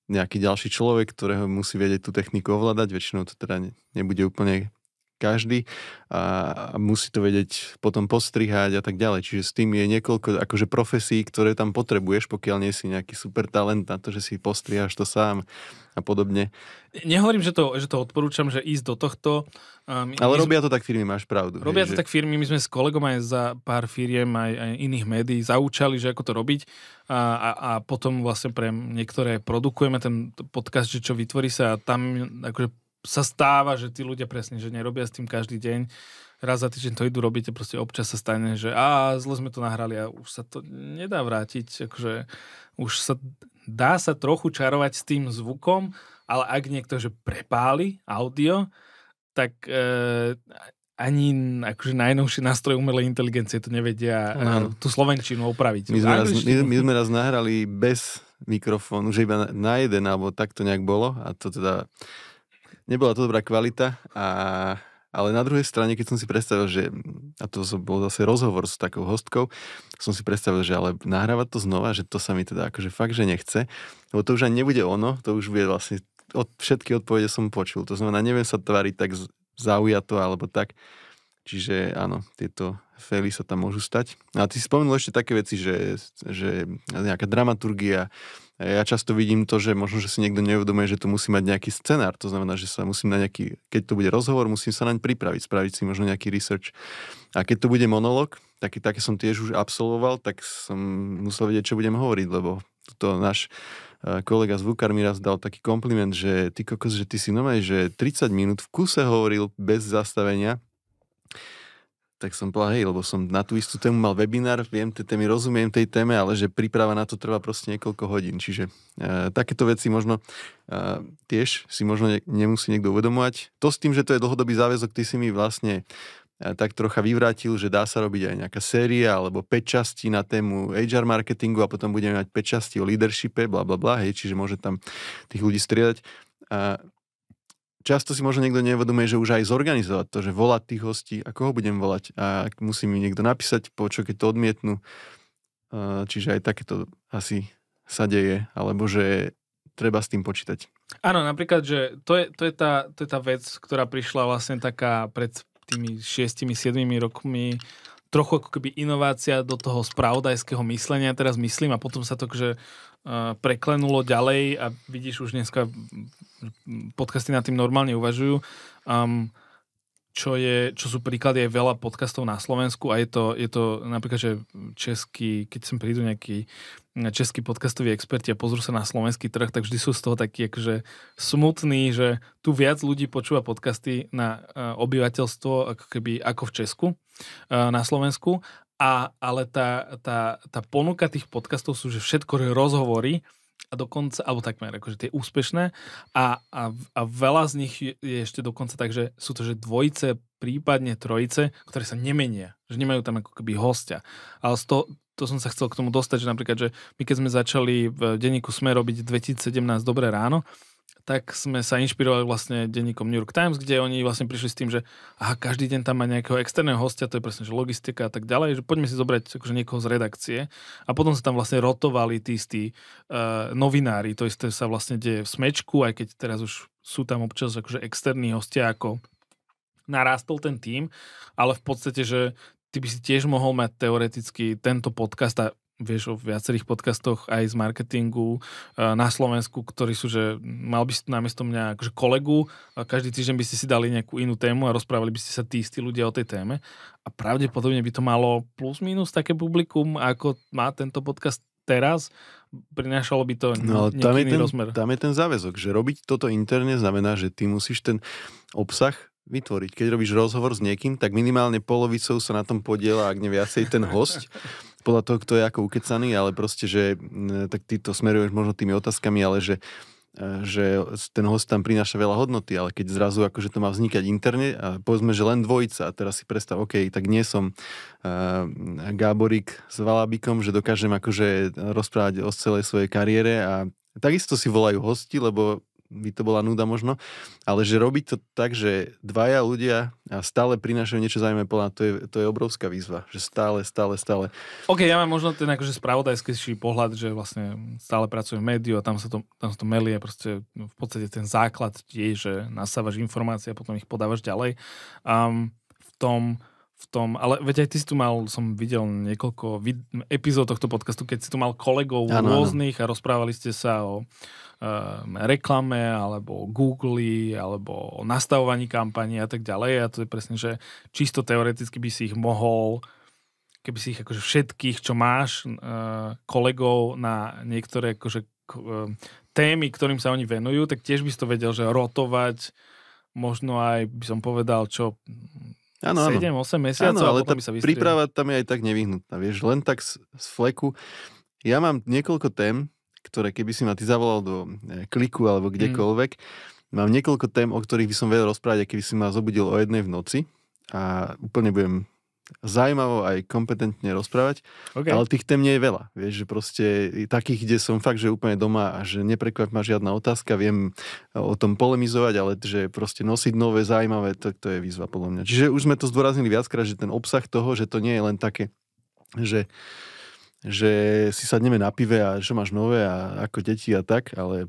nejaký ďalší človek, ktorého musí vedieť tú techniku ovládať, väčšinou to teda nebude úplne každý a musí to vedieť potom postrihať a tak ďalej. Čiže s tým je niekoľko akože profesí, ktoré tam potrebuješ, pokiaľ nie si nejaký super talent na to, že si postriháš to sám a podobne. Nehovorím, že to, že to odporúčam, že ísť do tohto. Um, Ale my, robia to tak firmy, máš pravdu. Robia hej, to že... tak firmy, my sme s kolegom aj za pár firiem, aj, aj iných médií zaučali, že ako to robiť a, a, a potom vlastne pre niektoré produkujeme ten podcast, že čo vytvorí sa a tam akože sa stáva, že tí ľudia presne, že nerobia s tým každý deň, raz za týždeň to idú robíte, proste občas sa stane, že a zle sme to nahrali a už sa to nedá vrátiť, akože už sa dá sa trochu čarovať s tým zvukom, ale ak niekto, že prepáli audio, tak e, ani akože najnovšie nástroj umelej inteligencie to nevedia no. tú slovenčinu opraviť. My sme, raz, my, my sme raz nahrali bez mikrofónu, že iba na jeden, alebo tak to nejak bolo a to teda nebola to dobrá kvalita, a, ale na druhej strane, keď som si predstavil, že, a to som, bol zase rozhovor s takou hostkou, som si predstavil, že ale nahrávať to znova, že to sa mi teda akože fakt, že nechce, lebo to už ani nebude ono, to už bude vlastne, od, všetky odpovede som počul, to znamená, neviem sa tváriť tak zaujato alebo tak, Čiže áno, tieto fely sa tam môžu stať. A ty si spomenul ešte také veci, že, že nejaká dramaturgia, ja často vidím to, že možno, že si niekto neuvedomuje, že to musí mať nejaký scenár. To znamená, že sa musím na nejaký, keď to bude rozhovor, musím sa naň pripraviť, spraviť si možno nejaký research. A keď to bude monolog, taký, také som tiež už absolvoval, tak som musel vedieť, čo budem hovoriť, lebo to náš e, kolega zvukár mi raz dal taký kompliment, že ty kokos, že ty si nomaj, že 30 minút v kuse hovoril bez zastavenia tak som povedal, hej, lebo som na tú istú tému mal webinár, viem tie témy, rozumiem tej téme, ale že príprava na to trvá proste niekoľko hodín. Čiže e, takéto veci možno e, tiež si možno ne, nemusí niekto uvedomovať. To s tým, že to je dlhodobý záväzok, ty si mi vlastne e, tak trocha vyvrátil, že dá sa robiť aj nejaká séria alebo 5 častí na tému HR marketingu a potom budeme mať 5 častí o leadershipe, bla bla bla, hej, čiže môže tam tých ľudí striedať. E, často si možno niekto nevedomuje, že už aj zorganizovať to, že volať tých hostí, ako ho budem volať a musí mi niekto napísať, po čo keď to odmietnú. Čiže aj takéto asi sa deje, alebo že treba s tým počítať. Áno, napríklad, že to je, to je, tá, to je tá vec, ktorá prišla vlastne taká pred tými 6-7 rokmi trochu ako keby inovácia do toho spravodajského myslenia, teraz myslím, a potom sa to, že akože preklenulo ďalej a vidíš už dneska podcasty na tým normálne uvažujú. Um, čo, je, čo sú príklady aj veľa podcastov na Slovensku a je to, je to napríklad, že český, keď sem prídu nejakí e, českí podcastoví experti a pozrú sa na slovenský trh, tak vždy sú z toho takí akože smutní, že tu viac ľudí počúva podcasty na e, obyvateľstvo ako keby ako v Česku e, na Slovensku a, ale tá, tá, tá ponuka tých podcastov sú, že všetko rozhovory a dokonca, alebo takmer, akože tie úspešné a, a, a veľa z nich je, ešte dokonca tak, že sú to, že dvojice, prípadne trojice, ktoré sa nemenia, že nemajú tam ako keby hostia. Ale to, to som sa chcel k tomu dostať, že napríklad, že my keď sme začali v denníku Sme robiť 2017 Dobré ráno, tak sme sa inšpirovali vlastne denníkom New York Times, kde oni vlastne prišli s tým, že aha, každý deň tam má nejakého externého hostia, to je presne, že logistika a tak ďalej, že poďme si zobrať akože niekoho z redakcie a potom sa tam vlastne rotovali tí istí uh, novinári, to isté sa vlastne deje v Smečku, aj keď teraz už sú tam občas akože externí hostia ako narastol ten tým, ale v podstate, že ty by si tiež mohol mať teoreticky tento podcast a vieš o viacerých podcastoch aj z marketingu e, na Slovensku, ktorí sú, že mal by si namiesto mňa akože kolegu a každý týždeň by ste si dali nejakú inú tému a rozprávali by ste sa tí istí ľudia o tej téme a pravdepodobne by to malo plus minus také publikum, ako má tento podcast teraz, prinášalo by to no, tam je ten, rozmer. Tam je ten záväzok, že robiť toto interne znamená, že ty musíš ten obsah vytvoriť. Keď robíš rozhovor s niekým, tak minimálne polovicou sa na tom podiela, ak neviacej ten host podľa toho, kto je ako ukecaný, ale proste, že mm, tak ty to smeruješ možno tými otázkami, ale že e, že ten host tam prináša veľa hodnoty, ale keď zrazu akože to má vznikať interne a povedzme, že len dvojica a teraz si predstav, OK, tak nie som uh, Gáborík s Valabikom, že dokážem akože rozprávať o celej svojej kariére a takisto si volajú hosti, lebo by to bola nuda možno, ale že robiť to tak, že dvaja ľudia a stále prinášajú niečo zaujímavé, plná, to je, to je obrovská výzva, že stále, stále, stále. OK, ja mám možno ten akože spravodajský pohľad, že vlastne stále pracujem v médiu a tam sa to, tam sa to melie, proste no, v podstate ten základ je, že nasávaš informácie a potom ich podávaš ďalej. Um, v tom v tom, ale veď aj ty si tu mal, som videl niekoľko vid- epizód tohto podcastu, keď si tu mal kolegov ano, rôznych ano. a rozprávali ste sa o e, reklame, alebo o Google, alebo o nastavovaní kampani a tak ďalej a to je presne, že čisto teoreticky by si ich mohol keby si ich akože všetkých, čo máš, e, kolegov na niektoré akože e, témy, ktorým sa oni venujú, tak tiež by si to vedel, že rotovať, možno aj by som povedal, čo Áno, 7, 8 mesiacov áno, ale potom tá sa príprava tam je aj tak nevyhnutná. Vieš, len tak z, z fleku. Ja mám niekoľko tém, ktoré keby si ma ty zavolal do e, kliku alebo mm. kdekoľvek, mm. mám niekoľko tém, o ktorých by som vedel rozprávať, keby si ma zobudil o jednej v noci a úplne budem zaujímavo aj kompetentne rozprávať, okay. ale tých tém nie je veľa. Vieš, že proste takých, kde som fakt, že úplne doma a že neprekvap ma žiadna otázka, viem o tom polemizovať, ale že proste nosiť nové, zaujímavé, to, to je výzva podľa mňa. Čiže už sme to zdôraznili viackrát, že ten obsah toho, že to nie je len také, že že si sadneme na pive a že máš nové a ako deti a tak, ale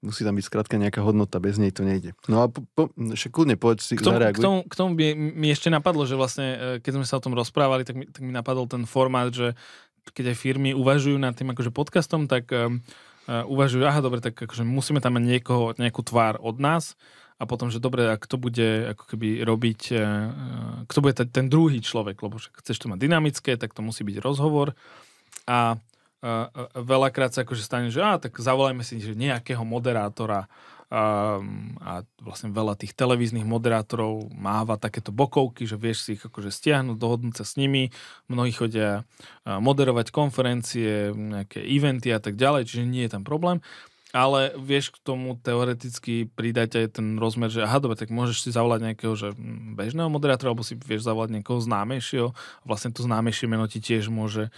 Musí tam byť skrátka nejaká hodnota, bez nej to nejde. No a po, po, však kľudne povedz si, k tomu, K tomu, k tomu by, mi ešte napadlo, že vlastne, e, keď sme sa o tom rozprávali, tak mi, tak mi napadol ten formát, že keď aj firmy uvažujú nad tým akože podcastom, tak um, uh, uvažujú, aha, dobre, tak akože musíme tam mať niekoho, nejakú tvár od nás a potom, že dobre, a kto bude ako keby robiť, uh, kto bude ten druhý človek, lebo chceš to mať dynamické, tak to musí byť rozhovor a uh, veľakrát sa akože stane, že á, tak zavolajme si že nejakého moderátora um, a vlastne veľa tých televíznych moderátorov máva takéto bokovky, že vieš si ich akože stiahnuť, dohodnúť sa s nimi. Mnohí chodia moderovať konferencie, nejaké eventy a tak ďalej, čiže nie je tam problém. Ale vieš k tomu teoreticky pridať aj ten rozmer, že aha, dobre, tak môžeš si zavolať nejakého že mm, bežného moderátora, alebo si vieš zavolať niekoho známejšieho. Vlastne to známejšie meno ti tiež môže uh,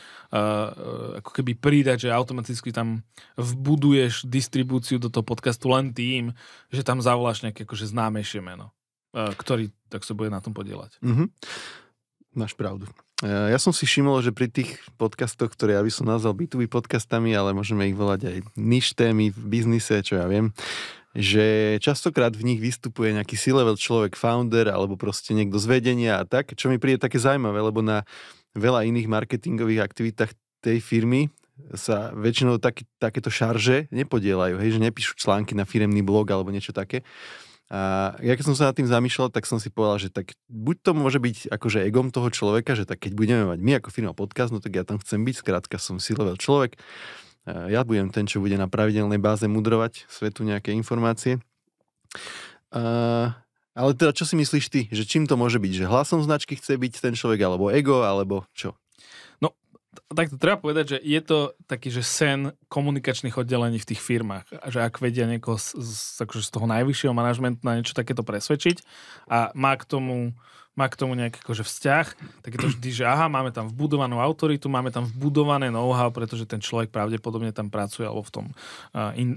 ako keby pridať, že automaticky tam vbuduješ distribúciu do toho podcastu len tým, že tam zavoláš nejaké akože známejšie meno, uh, ktorý tak sa bude na tom podielať. Mm-hmm. Máš pravdu. Eh, ja som si všimol, že pri tých podcastoch, ktoré ja by som nazval B2B podcastami, ale môžeme ich volať aj niž témy v biznise, čo ja viem, že častokrát v nich vystupuje nejaký C-level človek, founder alebo proste niekto z vedenia a tak, čo mi príde také zaujímavé, lebo na veľa iných marketingových aktivitách tej firmy sa väčšinou taky, takéto šarže nepodielajú, hej, že nepíšu články na firemný blog alebo niečo také. A ja keď som sa nad tým zamýšľal, tak som si povedal, že tak buď to môže byť akože egom toho človeka, že tak keď budeme mať my ako firma podcast, no tak ja tam chcem byť, skrátka som silovel človek. Ja budem ten, čo bude na pravidelnej báze mudrovať svetu nejaké informácie. A... ale teda čo si myslíš ty, že čím to môže byť? Že hlasom značky chce byť ten človek, alebo ego, alebo čo? Tak to treba povedať, že je to taký, že sen komunikačných oddelení v tých firmách. A že ak vedia niekoho z, z, akože z toho najvyššieho manažmentu na niečo takéto presvedčiť a má k tomu má k tomu nejaký akože vzťah, tak je to vždy, že aha, máme tam vbudovanú autoritu, máme tam vbudované know-how, pretože ten človek pravdepodobne tam pracuje alebo v tom uh, in, um,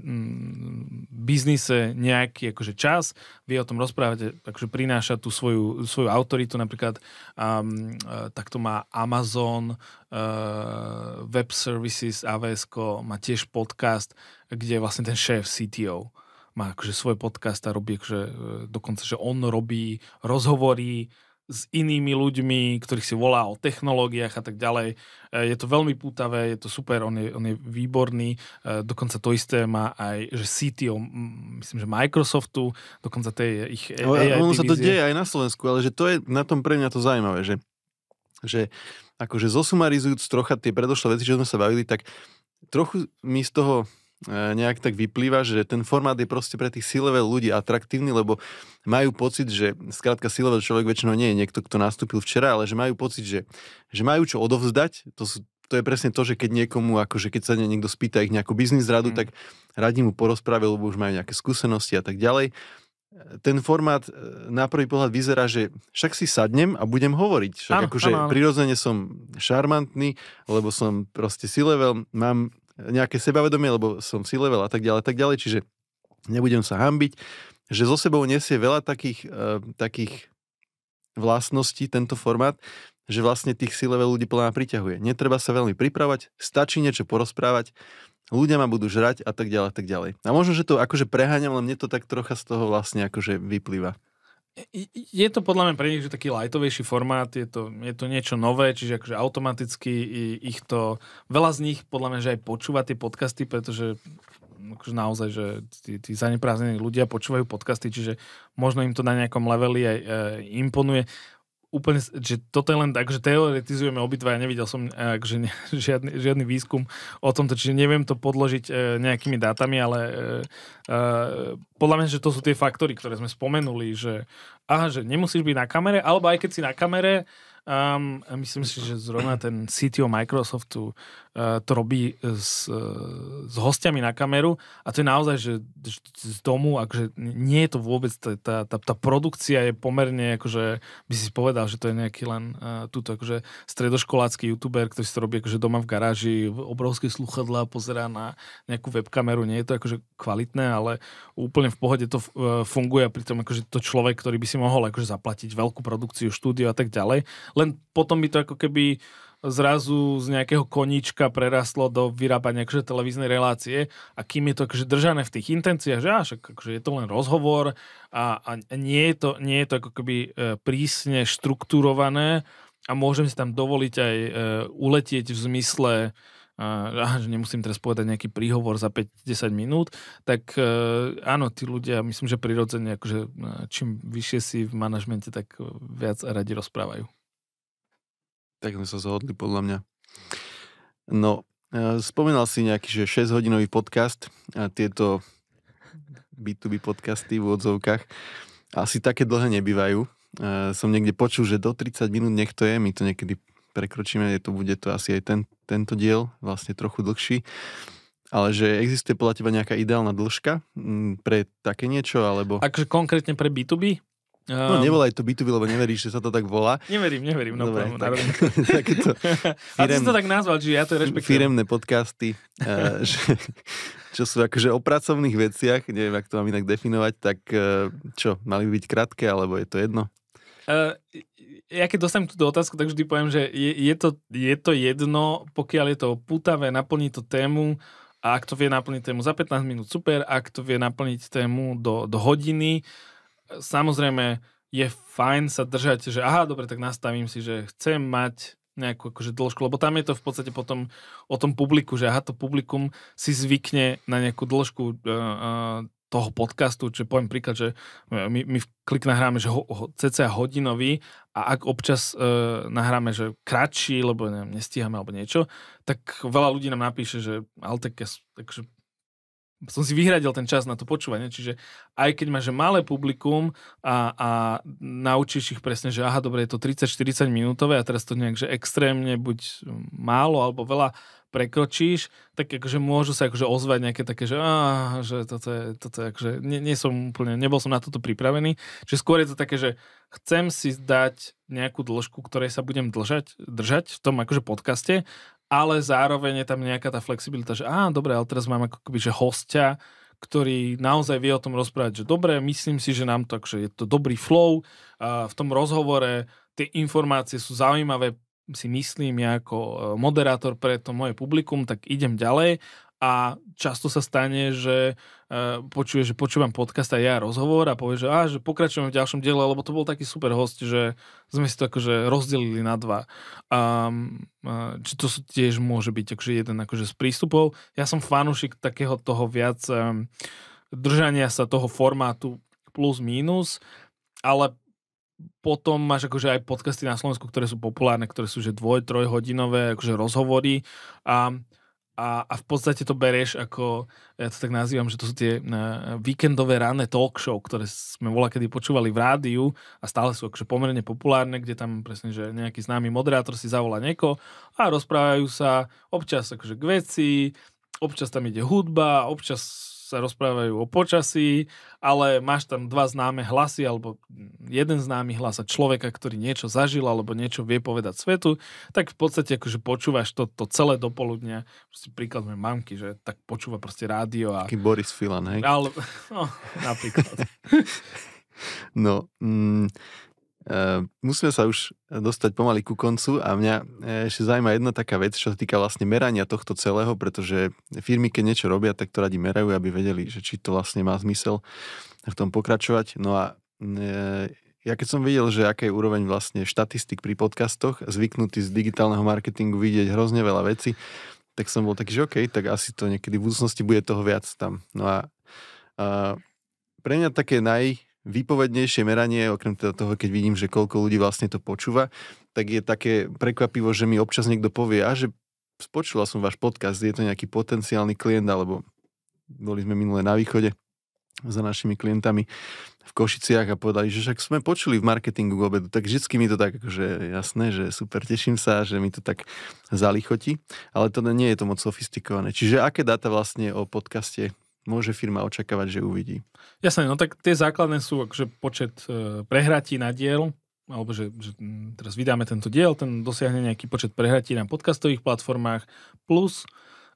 biznise nejaký akože čas, vie o tom rozprávať, akože prináša tú svoju, svoju autoritu, napríklad um, uh, takto má Amazon, uh, Web Services, AWS, má tiež podcast, kde je vlastne ten šéf CTO má akože svoj podcast a robí akože e, dokonca, že on robí rozhovory s inými ľuďmi, ktorých si volá o technológiách a tak ďalej. E, je to veľmi pútavé, je to super, on je, on je výborný. E, dokonca to isté má aj, že CTO, myslím, že Microsoftu, dokonca to je ich AI Ono sa to deje aj na Slovensku, ale že to je na tom pre mňa to zaujímavé, že, že akože zosumarizujúc trocha tie predošlé veci, čo sme sa bavili, tak trochu mi z toho E, nejak tak vyplýva, že ten formát je proste pre tých silevel ľudí atraktívny, lebo majú pocit, že skrátka silevel človek väčšinou nie je niekto, kto nastúpil včera, ale že majú pocit, že, že majú čo odovzdať, to sú to je presne to, že keď niekomu, akože keď sa niekto spýta ich nejakú biznis radu, mm. tak radím mu porozprávia, lebo už majú nejaké skúsenosti a tak ďalej. Ten formát e, na prvý pohľad vyzerá, že však si sadnem a budem hovoriť. Však ano, akože ano, prirodzene som šarmantný, lebo som proste si level, mám nejaké sebavedomie, lebo som si level a tak ďalej, tak ďalej, čiže nebudem sa hambiť, že zo sebou nesie veľa takých, e, takých vlastností tento formát, že vlastne tých si level ľudí plná priťahuje. Netreba sa veľmi pripravať, stačí niečo porozprávať, ľudia ma budú žrať a tak ďalej, tak ďalej. A možno, že to akože preháňam, len mne to tak trocha z toho vlastne akože vyplýva. Je to podľa mňa pre nich že taký lightovejší formát, je to, je to niečo nové, čiže akože automaticky ich to... Veľa z nich podľa mňa, že aj počúva tie podcasty, pretože akože naozaj, že tí, tí zaneprázdnení ľudia počúvajú podcasty, čiže možno im to na nejakom leveli aj e, imponuje úplne, že toto je len tak, že teoretizujeme obidva, ja nevidel som eh, že ne, žiadny, žiadny výskum o tomto, čiže neviem to podložiť e, nejakými dátami, ale e, e, podľa mňa, že to sú tie faktory, ktoré sme spomenuli, že aha, že nemusíš byť na kamere, alebo aj keď si na kamere, Um, myslím si, že zrovna ten CTO Microsoftu E, to robí e, s, e, s hostiami na kameru a to je naozaj, že, z domu, akože nie je to vôbec, tá, tá, tá produkcia je pomerne, akože by si povedal, že to je nejaký len uh, túto, akože stredoškolácky youtuber, ktorý si to robí akože doma v garáži, obrovské sluchadlá, pozerá na nejakú webkameru, nie je to akože kvalitné, ale úplne v pohode to uh, funguje a pritom akože to človek, ktorý by si mohol akože zaplatiť veľkú produkciu, štúdio a tak ďalej, len potom by to ako keby uh, zrazu z nejakého koníčka prerastlo do vyrábania akože televíznej relácie a kým je to akože držané v tých intenciách, že až, akože je to len rozhovor a, a nie, je to, nie je to ako keby e, prísne štrukturované a môžem si tam dovoliť aj e, uletieť v zmysle a, e, že nemusím teraz povedať nejaký príhovor za 5-10 minút, tak áno, tí ľudia, myslím, že prirodzene, akože, čím vyššie si v manažmente, tak viac radi rozprávajú. Tak sme sa zhodli, podľa mňa. No, e, spomínal si nejaký, že 6-hodinový podcast a tieto B2B podcasty v odzovkách asi také dlhé nebývajú. E, som niekde počul, že do 30 minút nech to je, my to niekedy prekročíme, je to, bude to asi aj ten, tento diel, vlastne trochu dlhší. Ale že existuje podľa teba nejaká ideálna dĺžka pre také niečo, alebo... Akože konkrétne pre B2B? Um, no nevolaj to B2B, lebo neveríš, že sa to tak volá. Neverím, neverím. No, Dobre, tak, to, firem, A si to tak nazval, že ja to rešpektujem. Firemné podcasty, uh, že, čo sú akože o pracovných veciach, neviem, ak to mám inak definovať, tak uh, čo, mali by byť krátke, alebo je to jedno? Uh, ja keď dostanem túto otázku, tak vždy poviem, že je, je, to, je to jedno, pokiaľ je to putavé, naplní to tému, a ak to vie naplniť tému za 15 minút, super, ak to vie naplniť tému do, do hodiny, uh, samozrejme je fajn sa držať, že aha, dobre, tak nastavím si, že chcem mať nejakú akože dĺžku, lebo tam je to v podstate potom o tom publiku, že aha, to publikum si zvykne na nejakú dĺžku uh, toho podcastu, čiže poviem príklad, že my, my klik nahráme, že ho, ho, cca hodinový a ak občas uh, nahráme, že kratší, lebo neviem, nestíhame alebo niečo, tak veľa ľudí nám napíše, že ale tak ja, takže som si vyhradil ten čas na to počúvanie, čiže aj keď máš malé publikum a, a naučíš ich presne, že aha, dobre, je to 30-40 minútové a teraz to nejak, že extrémne buď málo alebo veľa prekročíš, tak akože môžu sa akože ozvať nejaké také, že, á, že toto je, toto je akože, nie, nie som úplne, nebol som na toto pripravený. Čiže skôr je to také, že chcem si dať nejakú dĺžku, ktorej sa budem držať, držať v tom akože podcaste ale zároveň je tam nejaká tá flexibilita, že á, dobre, ale teraz mám ako keby, že hostia, ktorý naozaj vie o tom rozprávať, že dobre, myslím si, že nám to, že je to dobrý flow, a v tom rozhovore tie informácie sú zaujímavé, si myslím ja ako e, moderátor pre to moje publikum, tak idem ďalej a často sa stane, že e, počuje, že počúvam podcast a ja rozhovor a povie, že, á, že pokračujem v ďalšom diele, lebo to bol taký super host, že sme si to akože rozdelili na dva. Um, či to sú tiež môže byť akože jeden akože z prístupov. Ja som fanúšik takého toho viac um, držania sa toho formátu plus minus, ale potom máš akože aj podcasty na Slovensku, ktoré sú populárne, ktoré sú že dvoj, trojhodinové akože rozhovory a um, a, a v podstate to berieš ako, ja to tak nazývam, že to sú tie uh, víkendové ranné talk show, ktoré sme volá kedy počúvali v rádiu a stále sú akože pomerne populárne, kde tam presne, že nejaký známy moderátor si zavolá nieko a rozprávajú sa občas akože k veci, občas tam ide hudba, občas sa rozprávajú o počasí, ale máš tam dva známe hlasy alebo jeden známy hlas a človeka, ktorý niečo zažil alebo niečo vie povedať svetu, tak v podstate akože počúvaš to, to celé dopoludne. Proste príklad mojej mamky, že tak počúva proste rádio. A... Taký Boris Filan, hej? Ale, no, napríklad. no, mm, Ehm, musíme sa už dostať pomaly ku koncu a mňa e, ešte zaujíma jedna taká vec, čo sa týka vlastne merania tohto celého, pretože firmy, keď niečo robia, tak to radi merajú, aby vedeli, že či to vlastne má zmysel v tom pokračovať. No a e, ja keď som videl, že aký je úroveň vlastne štatistik pri podcastoch, zvyknutý z digitálneho marketingu vidieť hrozne veľa veci, tak som bol taký, že OK, tak asi to niekedy v budúcnosti bude toho viac tam. No a, a pre mňa také naj, výpovednejšie meranie, okrem teda toho, keď vidím, že koľko ľudí vlastne to počúva, tak je také prekvapivo, že mi občas niekto povie, a že spočula som váš podcast, je to nejaký potenciálny klient, alebo boli sme minulé na východe za našimi klientami v Košiciach a povedali, že však sme počuli v marketingu k obedu, tak vždycky mi to tak akože jasné, že super, teším sa, že mi to tak zalichotí, ale to nie je to moc sofistikované. Čiže aké dáta vlastne o podcaste môže firma očakávať, že uvidí? Jasné, no tak tie základné sú akože počet e, prehratí na diel, alebo že, že mm, teraz vydáme tento diel, ten dosiahne nejaký počet prehratí na podcastových platformách, plus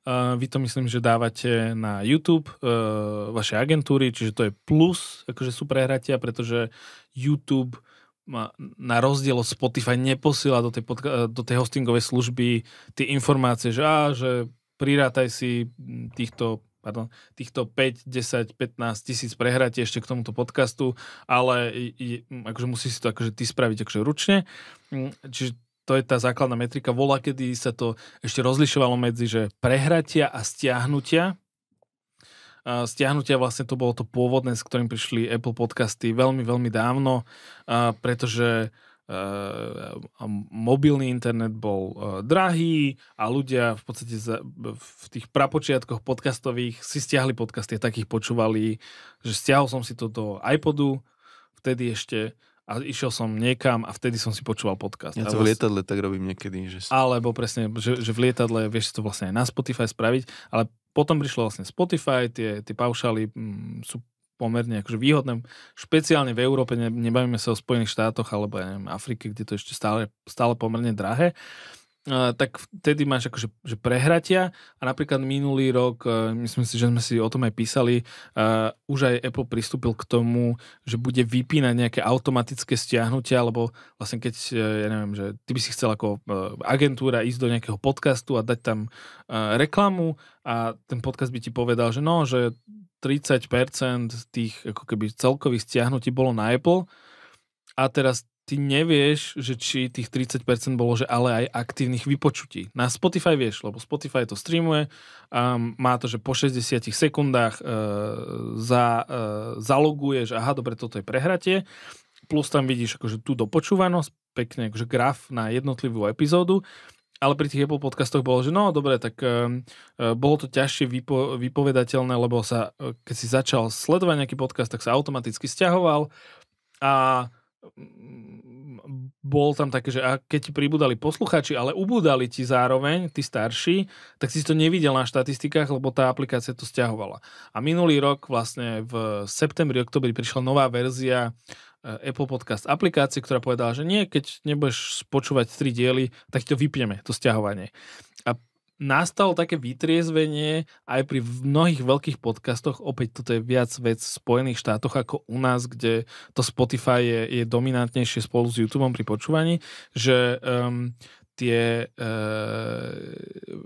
e, vy to myslím, že dávate na YouTube e, vaše agentúry, čiže to je plus, akože sú prehratia, pretože YouTube ma, na rozdiel od Spotify neposiela do tej, podka- do tej hostingovej služby tie informácie, že á, že prirátaj si týchto pardon, týchto 5, 10, 15 tisíc prehráte ešte k tomuto podcastu, ale je, akože musí si to akože ty spraviť akože ručne. Mm, čiže to je tá základná metrika. Volá, kedy sa to ešte rozlišovalo medzi že prehratia a stiahnutia. A stiahnutia vlastne to bolo to pôvodné, s ktorým prišli Apple podcasty veľmi, veľmi dávno, pretože Eh, a mobilný internet bol eh, drahý a ľudia v podstate v tých prapočiatkoch podcastových si stiahli podcasty a takých počúvali, že stiahol som si to do iPodu, vtedy ešte a išiel som niekam a vtedy som si počúval podcast. Ja to v vlastne- lietadle tak robím niekedy. Že... Alebo presne, že, že v lietadle vieš si to vlastne aj na Spotify spraviť, ale potom prišlo vlastne Spotify, tie, tie paušály mm, sú pomerne akože výhodné, špeciálne v Európe, ne, nebavíme sa o Spojených štátoch alebo ja neviem, Afrike, kde to ešte stále, stále pomerne drahé. Uh, tak vtedy máš akože že prehratia a napríklad minulý rok, myslím si, že sme si o tom aj písali, uh, už aj Apple pristúpil k tomu, že bude vypínať nejaké automatické stiahnutia, alebo vlastne keď, e, ja neviem, že ty by si chcel ako e, agentúra ísť do nejakého podcastu a dať tam e, reklamu a ten podcast by ti povedal, že no, že 30% tých ako keby celkových stiahnutí bolo na Apple a teraz ty nevieš, že či tých 30% bolo, že ale aj aktívnych vypočutí. Na Spotify vieš, lebo Spotify to streamuje a má to, že po 60 sekundách e, za, e, zaloguješ, aha, dobre, toto je prehratie, plus tam vidíš akože tú dopočúvanosť, pekne akože graf na jednotlivú epizódu, ale pri tých Apple podcastoch bolo, že no dobre, tak e, e bolo to ťažšie vypo, vypovedateľné, lebo sa, e, keď si začal sledovať nejaký podcast, tak sa automaticky stiahoval a Mm, bol tam také, že a keď ti pribudali posluchači, ale ubudali ti zároveň, tí starší, tak si to nevidel na štatistikách, lebo tá aplikácia to stiahovala. A minulý rok, vlastne v septembri, oktobri prišla nová verzia eh, Apple Podcast aplikácie, ktorá povedala, že nie, keď nebudeš počúvať tri diely, tak to vypneme, to stiahovanie. A nastalo také vytriezvenie aj pri mnohých veľkých podcastoch. Opäť toto je viac vec v Spojených štátoch ako u nás, kde to Spotify je, je dominantnejšie spolu s YouTube pri počúvaní, že um, tie e,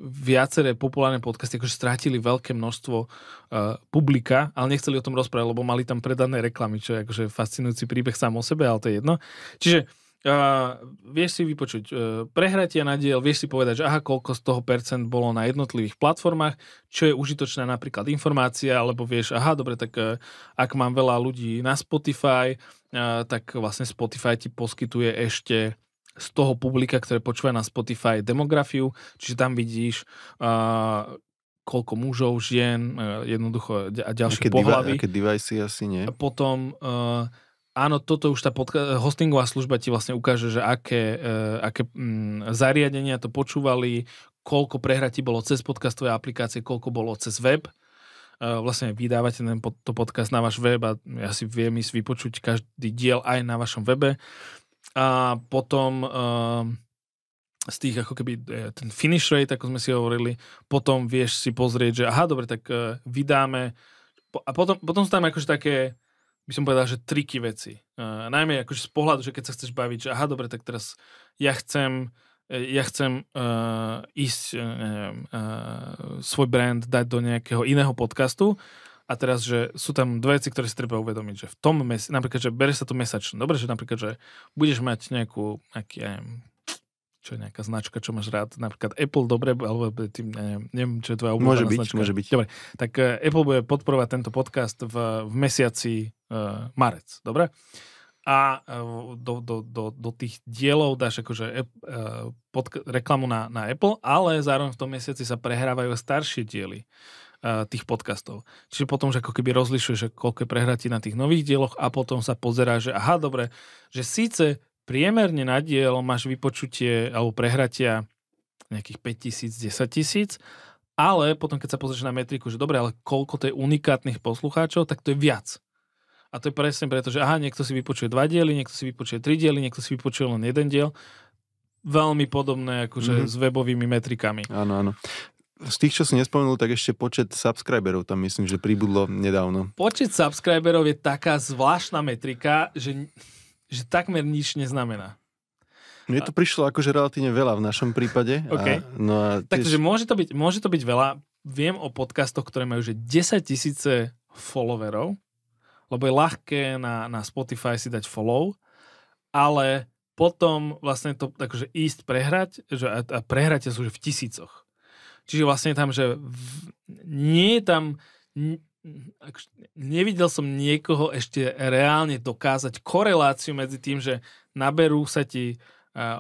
viaceré populárne podcasty akože strátili veľké množstvo e, publika, ale nechceli o tom rozprávať, lebo mali tam predané reklamy, čo je akože fascinujúci príbeh sám o sebe, ale to je jedno. Čiže a vieš si vypočuť e, prehratia na diel, vieš si povedať, že aha, koľko z toho percent bolo na jednotlivých platformách, čo je užitočná napríklad informácia, alebo vieš, aha, dobre, tak e, ak mám veľa ľudí na Spotify, e, tak vlastne Spotify ti poskytuje ešte z toho publika, ktoré počúva na Spotify demografiu, čiže tam vidíš, e, koľko mužov, žien, e, jednoducho a ďalšie aké pohľavy. aké device asi nie? Potom e, áno, toto už tá podka- hostingová služba ti vlastne ukáže, že aké, uh, aké um, zariadenia to počúvali, koľko prehratí bolo cez podcastové aplikácie, koľko bolo cez web. Uh, vlastne vydávate ten pod, to podcast na váš web a ja si viem ísť vypočuť každý diel aj na vašom webe. A potom uh, z tých ako keby ten finish rate, ako sme si hovorili, potom vieš si pozrieť, že aha, dobre, tak uh, vydáme. A potom, potom sú tam akože také by som povedal, že triky veci. Uh, najmä akože z pohľadu, že keď sa chceš baviť, že aha, dobre, tak teraz ja chcem e, ja chcem uh, ísť, uh, neviem, uh, svoj brand dať do nejakého iného podcastu a teraz, že sú tam dve veci, ktoré si treba uvedomiť, že v tom mesi, napríklad, že bereš sa to mesačne, dobre, že napríklad, že budeš mať nejakú, aký, ja neviem, čo je nejaká značka, čo máš rád, napríklad Apple, dobre, alebo tým, neviem, neviem, čo je tvoja obľúbená Môže byť, značka. môže byť. Dobre, tak eh, Apple bude podporovať tento podcast v, v mesiaci uh, marec, dobre? A uh, do, do, do, do tých dielov dáš akože uh, pod, reklamu na, na Apple, ale zároveň v tom mesiaci sa prehrávajú staršie diely tých podcastov. Čiže potom, že ako keby rozlišuješ, že koľko je prehratí na tých nových dieloch a potom sa pozerá, že aha, dobre, že síce priemerne na diel máš vypočutie alebo prehratia nejakých 5000, 10 tisíc, ale potom keď sa pozrieš na metriku, že dobre, ale koľko to je unikátnych poslucháčov, tak to je viac. A to je presne preto, že aha, niekto si vypočuje dva diely, niekto si vypočuje tri diely, niekto si vypočuje len jeden diel. Veľmi podobné akože mm-hmm. s webovými metrikami. Áno, áno z tých, čo si nespomenul, tak ešte počet subscriberov tam myslím, že pribudlo nedávno. Počet subscriberov je taká zvláštna metrika, že že takmer nič neznamená. Mne to prišlo akože relatívne veľa v našom prípade. Okay. A, no a tiež... Takže môže to, byť, môže to byť veľa. Viem o podcastoch, ktoré majú že 10 tisíce followerov, lebo je ľahké na, na Spotify si dať follow, ale potom vlastne to takže ísť prehrať, že a, a prehrate sú že v tisícoch. Čiže vlastne tam, že v, nie je tam, nevidel som niekoho ešte reálne dokázať koreláciu medzi tým, že naberú sa ti e,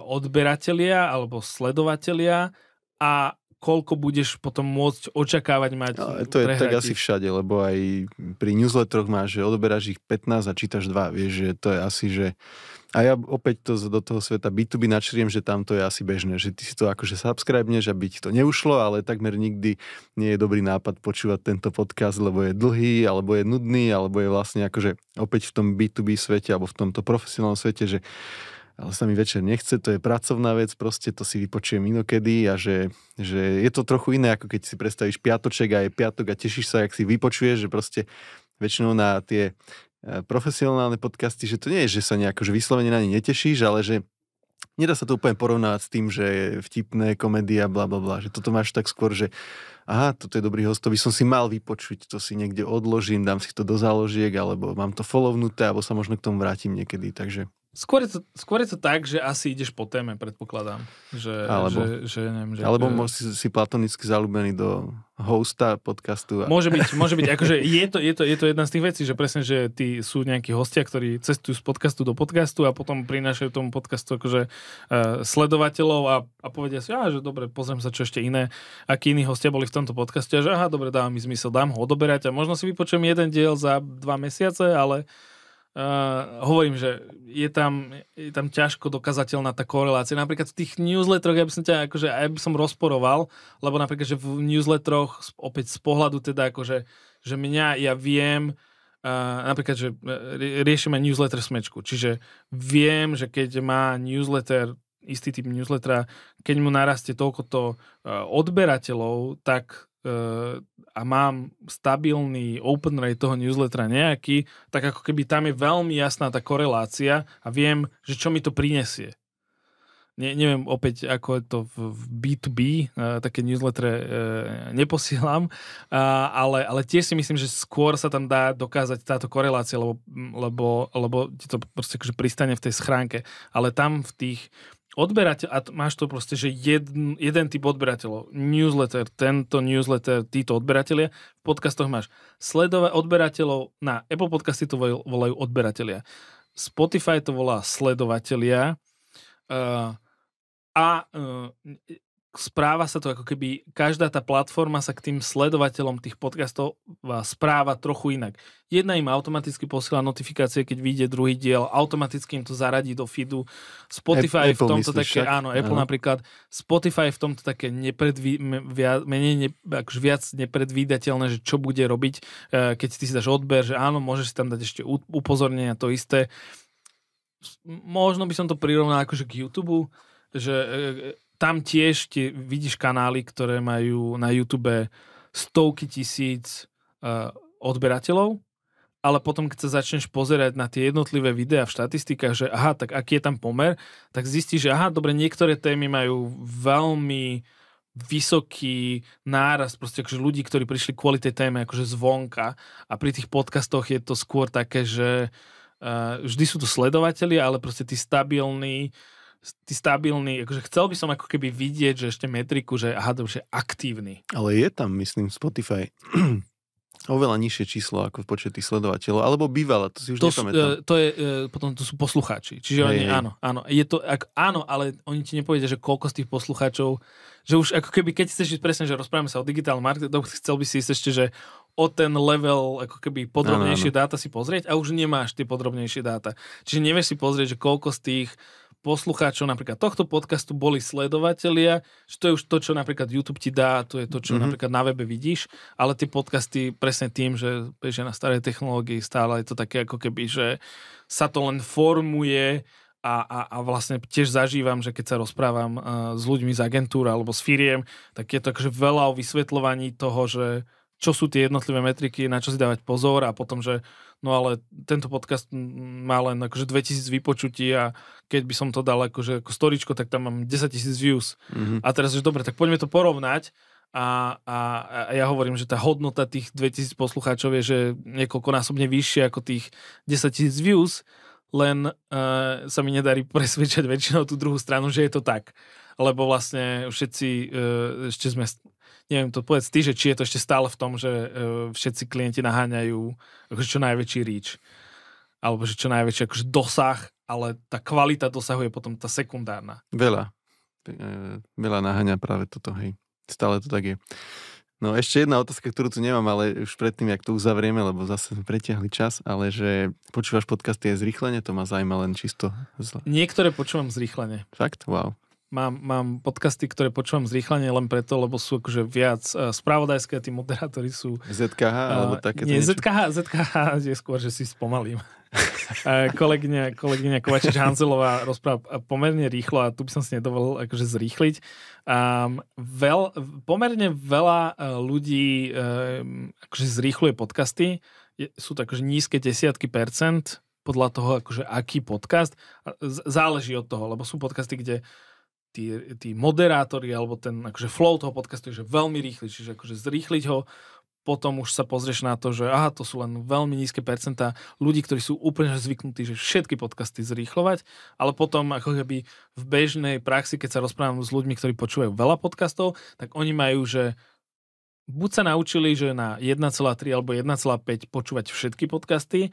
odberatelia alebo sledovatelia a koľko budeš potom môcť očakávať mať. Ale to je prehratí. tak asi všade, lebo aj pri newsletteroch máš, že odoberáš ich 15 a čítaš 2. Vieš, že to je asi, že a ja opäť to do toho sveta B2B načriem, že tam to je asi bežné, že ty si to akože subscribeneš, aby ti to neušlo, ale takmer nikdy nie je dobrý nápad počúvať tento podcast, lebo je dlhý, alebo je nudný, alebo je vlastne akože opäť v tom B2B svete, alebo v tomto profesionálnom svete, že ale sa mi večer nechce, to je pracovná vec, proste to si vypočujem inokedy a že, že je to trochu iné, ako keď si predstavíš piatoček a je piatok a tešíš sa, jak si vypočuješ, že proste väčšinou na tie profesionálne podcasty, že to nie je, že sa nejako že vyslovene na ne netešíš, ale že nedá sa to úplne porovnávať s tým, že vtipné, komédia, bla bla bla. Že toto máš tak skôr, že aha, toto je dobrý host, to by som si mal vypočuť, to si niekde odložím, dám si to do záložiek, alebo mám to follownuté, alebo sa možno k tomu vrátim niekedy. Takže Skôr je, to, skôr je to tak, že asi ideš po téme, predpokladám. Že, alebo, že, že, neviem, že, alebo že... si, si platonicky zalúbený do hosta podcastu. A... Môže byť, môže byť. Akože je, to, je, to, je to jedna z tých vecí, že presne, že tí sú nejakí hostia, ktorí cestujú z podcastu do podcastu a potom prinášajú tomu podcastu akože uh, sledovateľov a, a povedia si, že dobre, pozriem sa, čo ešte iné, akí iní hostia boli v tomto podcaste a že aha, dobre, dávam mi zmysel, dám ho odoberať a možno si vypočujem jeden diel za dva mesiace, ale Uh, hovorím, že je tam, je tam ťažko dokazateľná tá korelácia. Napríklad v tých newsletteroch, ja by som ťa, akože, ja by som rozporoval, lebo napríklad, že v newsletteroch, opäť z pohľadu teda, akože, že mňa, ja viem, uh, napríklad, že eh, riešime newsletter smečku, čiže viem, že keď má newsletter istý typ newslettera, keď mu narastie toľko to odberateľov, tak a mám stabilný open rate toho newslettera nejaký, tak ako keby tam je veľmi jasná tá korelácia a viem, že čo mi to prinesie. Ne, neviem opäť, ako je to v B2B, eh, také newsletter eh, neposielam, eh, ale, ale tiež si myslím, že skôr sa tam dá dokázať táto korelácia, lebo, mm, lebo, lebo ti to proste akože pristane v tej schránke. Ale tam v tých odberateľ, a máš to proste, že jedn, jeden typ odberateľov, newsletter, tento newsletter, títo odberatelia, v podcastoch máš sledové odberateľov, na Apple podcasty to volajú odberatelia, Spotify to volá sledovatelia uh, a správa sa to ako keby, každá tá platforma sa k tým sledovateľom tých podcastov správa trochu inak. Jedna im automaticky posiela notifikácie, keď vyjde druhý diel, automaticky im to zaradí do feedu. Spotify Apple, v tomto myslíš, také, však? áno, Apple áno. napríklad, Spotify v tomto také nepredví, viac, menej, ne, akože viac nepredvídateľné, že čo bude robiť, e, keď ty si dáš odber, že áno, môžeš si tam dať ešte upozornenia, to isté. Možno by som to prirovnal akože k YouTube, že e, tam tiež tie, vidíš kanály, ktoré majú na YouTube stovky tisíc uh, odberateľov, ale potom, keď sa začneš pozerať na tie jednotlivé videá v štatistikách, že aha, tak aký je tam pomer, tak zistíš, že aha, dobre, niektoré témy majú veľmi vysoký náraz proste akože ľudí, ktorí prišli kvôli tej téme akože zvonka a pri tých podcastoch je to skôr také, že uh, vždy sú tu sledovateľi, ale proste tí stabilní tí stabilní, akože chcel by som ako keby vidieť, že ešte metriku, že aha, dobre, aktívny. Ale je tam, myslím, Spotify oveľa nižšie číslo ako v tých sledovateľov, alebo bývala, to si už to nepamätám. Sú, e, to je, e, potom to sú poslucháči, čiže hej, oni, hej. áno, áno, je to, ak, áno, ale oni ti nepovedia, že koľko z tých poslucháčov, že už ako keby, keď chceš ísť presne, že rozprávame sa o digitálnom marketingu, chcel by si ísť ešte, že o ten level ako keby podrobnejšie ano, ano. dáta si pozrieť a už nemáš tie podrobnejšie dáta. Čiže nevieš si pozrieť, že koľko z tých poslucháčov napríklad tohto podcastu boli sledovatelia, že to je už to, čo napríklad YouTube ti dá, to je to, čo mm-hmm. napríklad na webe vidíš, ale tie podcasty presne tým, že bežia na starej technológii, stále je to také ako keby, že sa to len formuje a, a, a vlastne tiež zažívam, že keď sa rozprávam uh, s ľuďmi z agentúr alebo s firiem, tak je to akože veľa o vysvetľovaní toho, že čo sú tie jednotlivé metriky, na čo si dávať pozor a potom, že No ale tento podcast má len akože 2000 vypočutí a keď by som to dal akože ako storičko, tak tam mám 10 tisíc views. Mm-hmm. A teraz, už dobre, tak poďme to porovnať. A, a, a ja hovorím, že tá hodnota tých 2000 poslucháčov je, že niekoľkonásobne vyššia ako tých 10 tisíc views, len uh, sa mi nedarí presvedčať väčšinou tú druhú stranu, že je to tak lebo vlastne všetci uh, ešte sme neviem, to povedz ty, že či je to ešte stále v tom, že e, všetci klienti naháňajú akože čo najväčší reach, alebo že čo najväčší akože dosah, ale tá kvalita dosahu je potom tá sekundárna. Veľa. E, veľa naháňa práve toto, hej. Stále to tak je. No ešte jedna otázka, ktorú tu nemám, ale už predtým, jak to uzavrieme, lebo zase sme pretiahli čas, ale že počúvaš podcasty aj zrýchlenie, to ma zaujíma len čisto. Zle. Niektoré počúvam zrýchlenie. Fakt? Wow mám, mám podcasty, ktoré počúvam zrýchlenie len preto, lebo sú akože viac uh, spravodajské, tí moderátori sú... ZKH uh, eh, alebo takéto Nie, niečo? ZKH, ZKH je skôr, že si spomalím. uh, kolegyňa, kolegyňa Kovačič-Hanzelová rozpráva pomerne rýchlo a tu by som si nedovolil akože zrýchliť. Um, veľ, pomerne veľa ľudí um, akože zrýchluje podcasty. Je, sú to akože nízke desiatky percent podľa toho, akože aký podcast. Záleží od toho, lebo sú podcasty, kde tí, tí moderátori alebo ten akože flow toho podcastu je že veľmi rýchly, čiže akože zrýchliť ho, potom už sa pozrieš na to, že aha, to sú len veľmi nízke percentá ľudí, ktorí sú úplne zvyknutí, že všetky podcasty zrýchlovať, ale potom ako keby v bežnej praxi, keď sa rozprávam s ľuďmi, ktorí počúvajú veľa podcastov, tak oni majú, že buď sa naučili, že na 1,3 alebo 1,5 počúvať všetky podcasty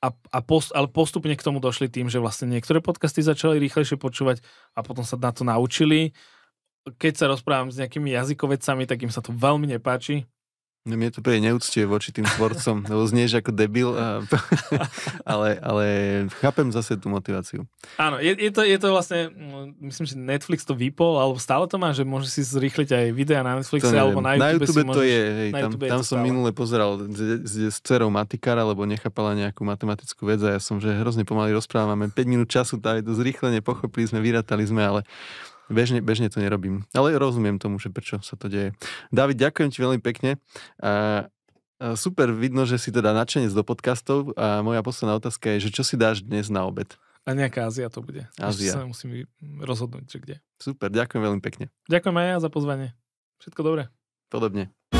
a, a post, ale postupne k tomu došli tým, že vlastne niektoré podcasty začali rýchlejšie počúvať a potom sa na to naučili. Keď sa rozprávam s nejakými jazykovecami, tak im sa to veľmi nepáči, No mne to príde neúctie voči tým tvorcom, lebo znieš ako debil, a, ale, ale chápem zase tú motiváciu. Áno, je, je, to, je to vlastne, mm, myslím, že Netflix to vypol, alebo stále to má, že môže si zrýchliť aj videa na Netflixe, alebo na YouTube, na YouTube si môžeš, to je, hej, tam, je tam som stále. minule pozeral z, z, z dcerou matikára, lebo nechápala nejakú matematickú vec a ja som, že hrozne pomaly rozprávame, 5 minút času, tá je to zrýchlenie, pochopili sme, vyratali sme, ale Bežne, bežne to nerobím. Ale rozumiem tomu, že prečo sa to deje. David, ďakujem ti veľmi pekne. A, a super, vidno, že si teda nadšenec do podcastov. A moja posledná otázka je, že čo si dáš dnes na obed? A nejaká Ázia to bude. Ázia. sa musím rozhodnúť, že kde. Super, ďakujem veľmi pekne. Ďakujem aj ja za pozvanie. Všetko dobré. Podobne.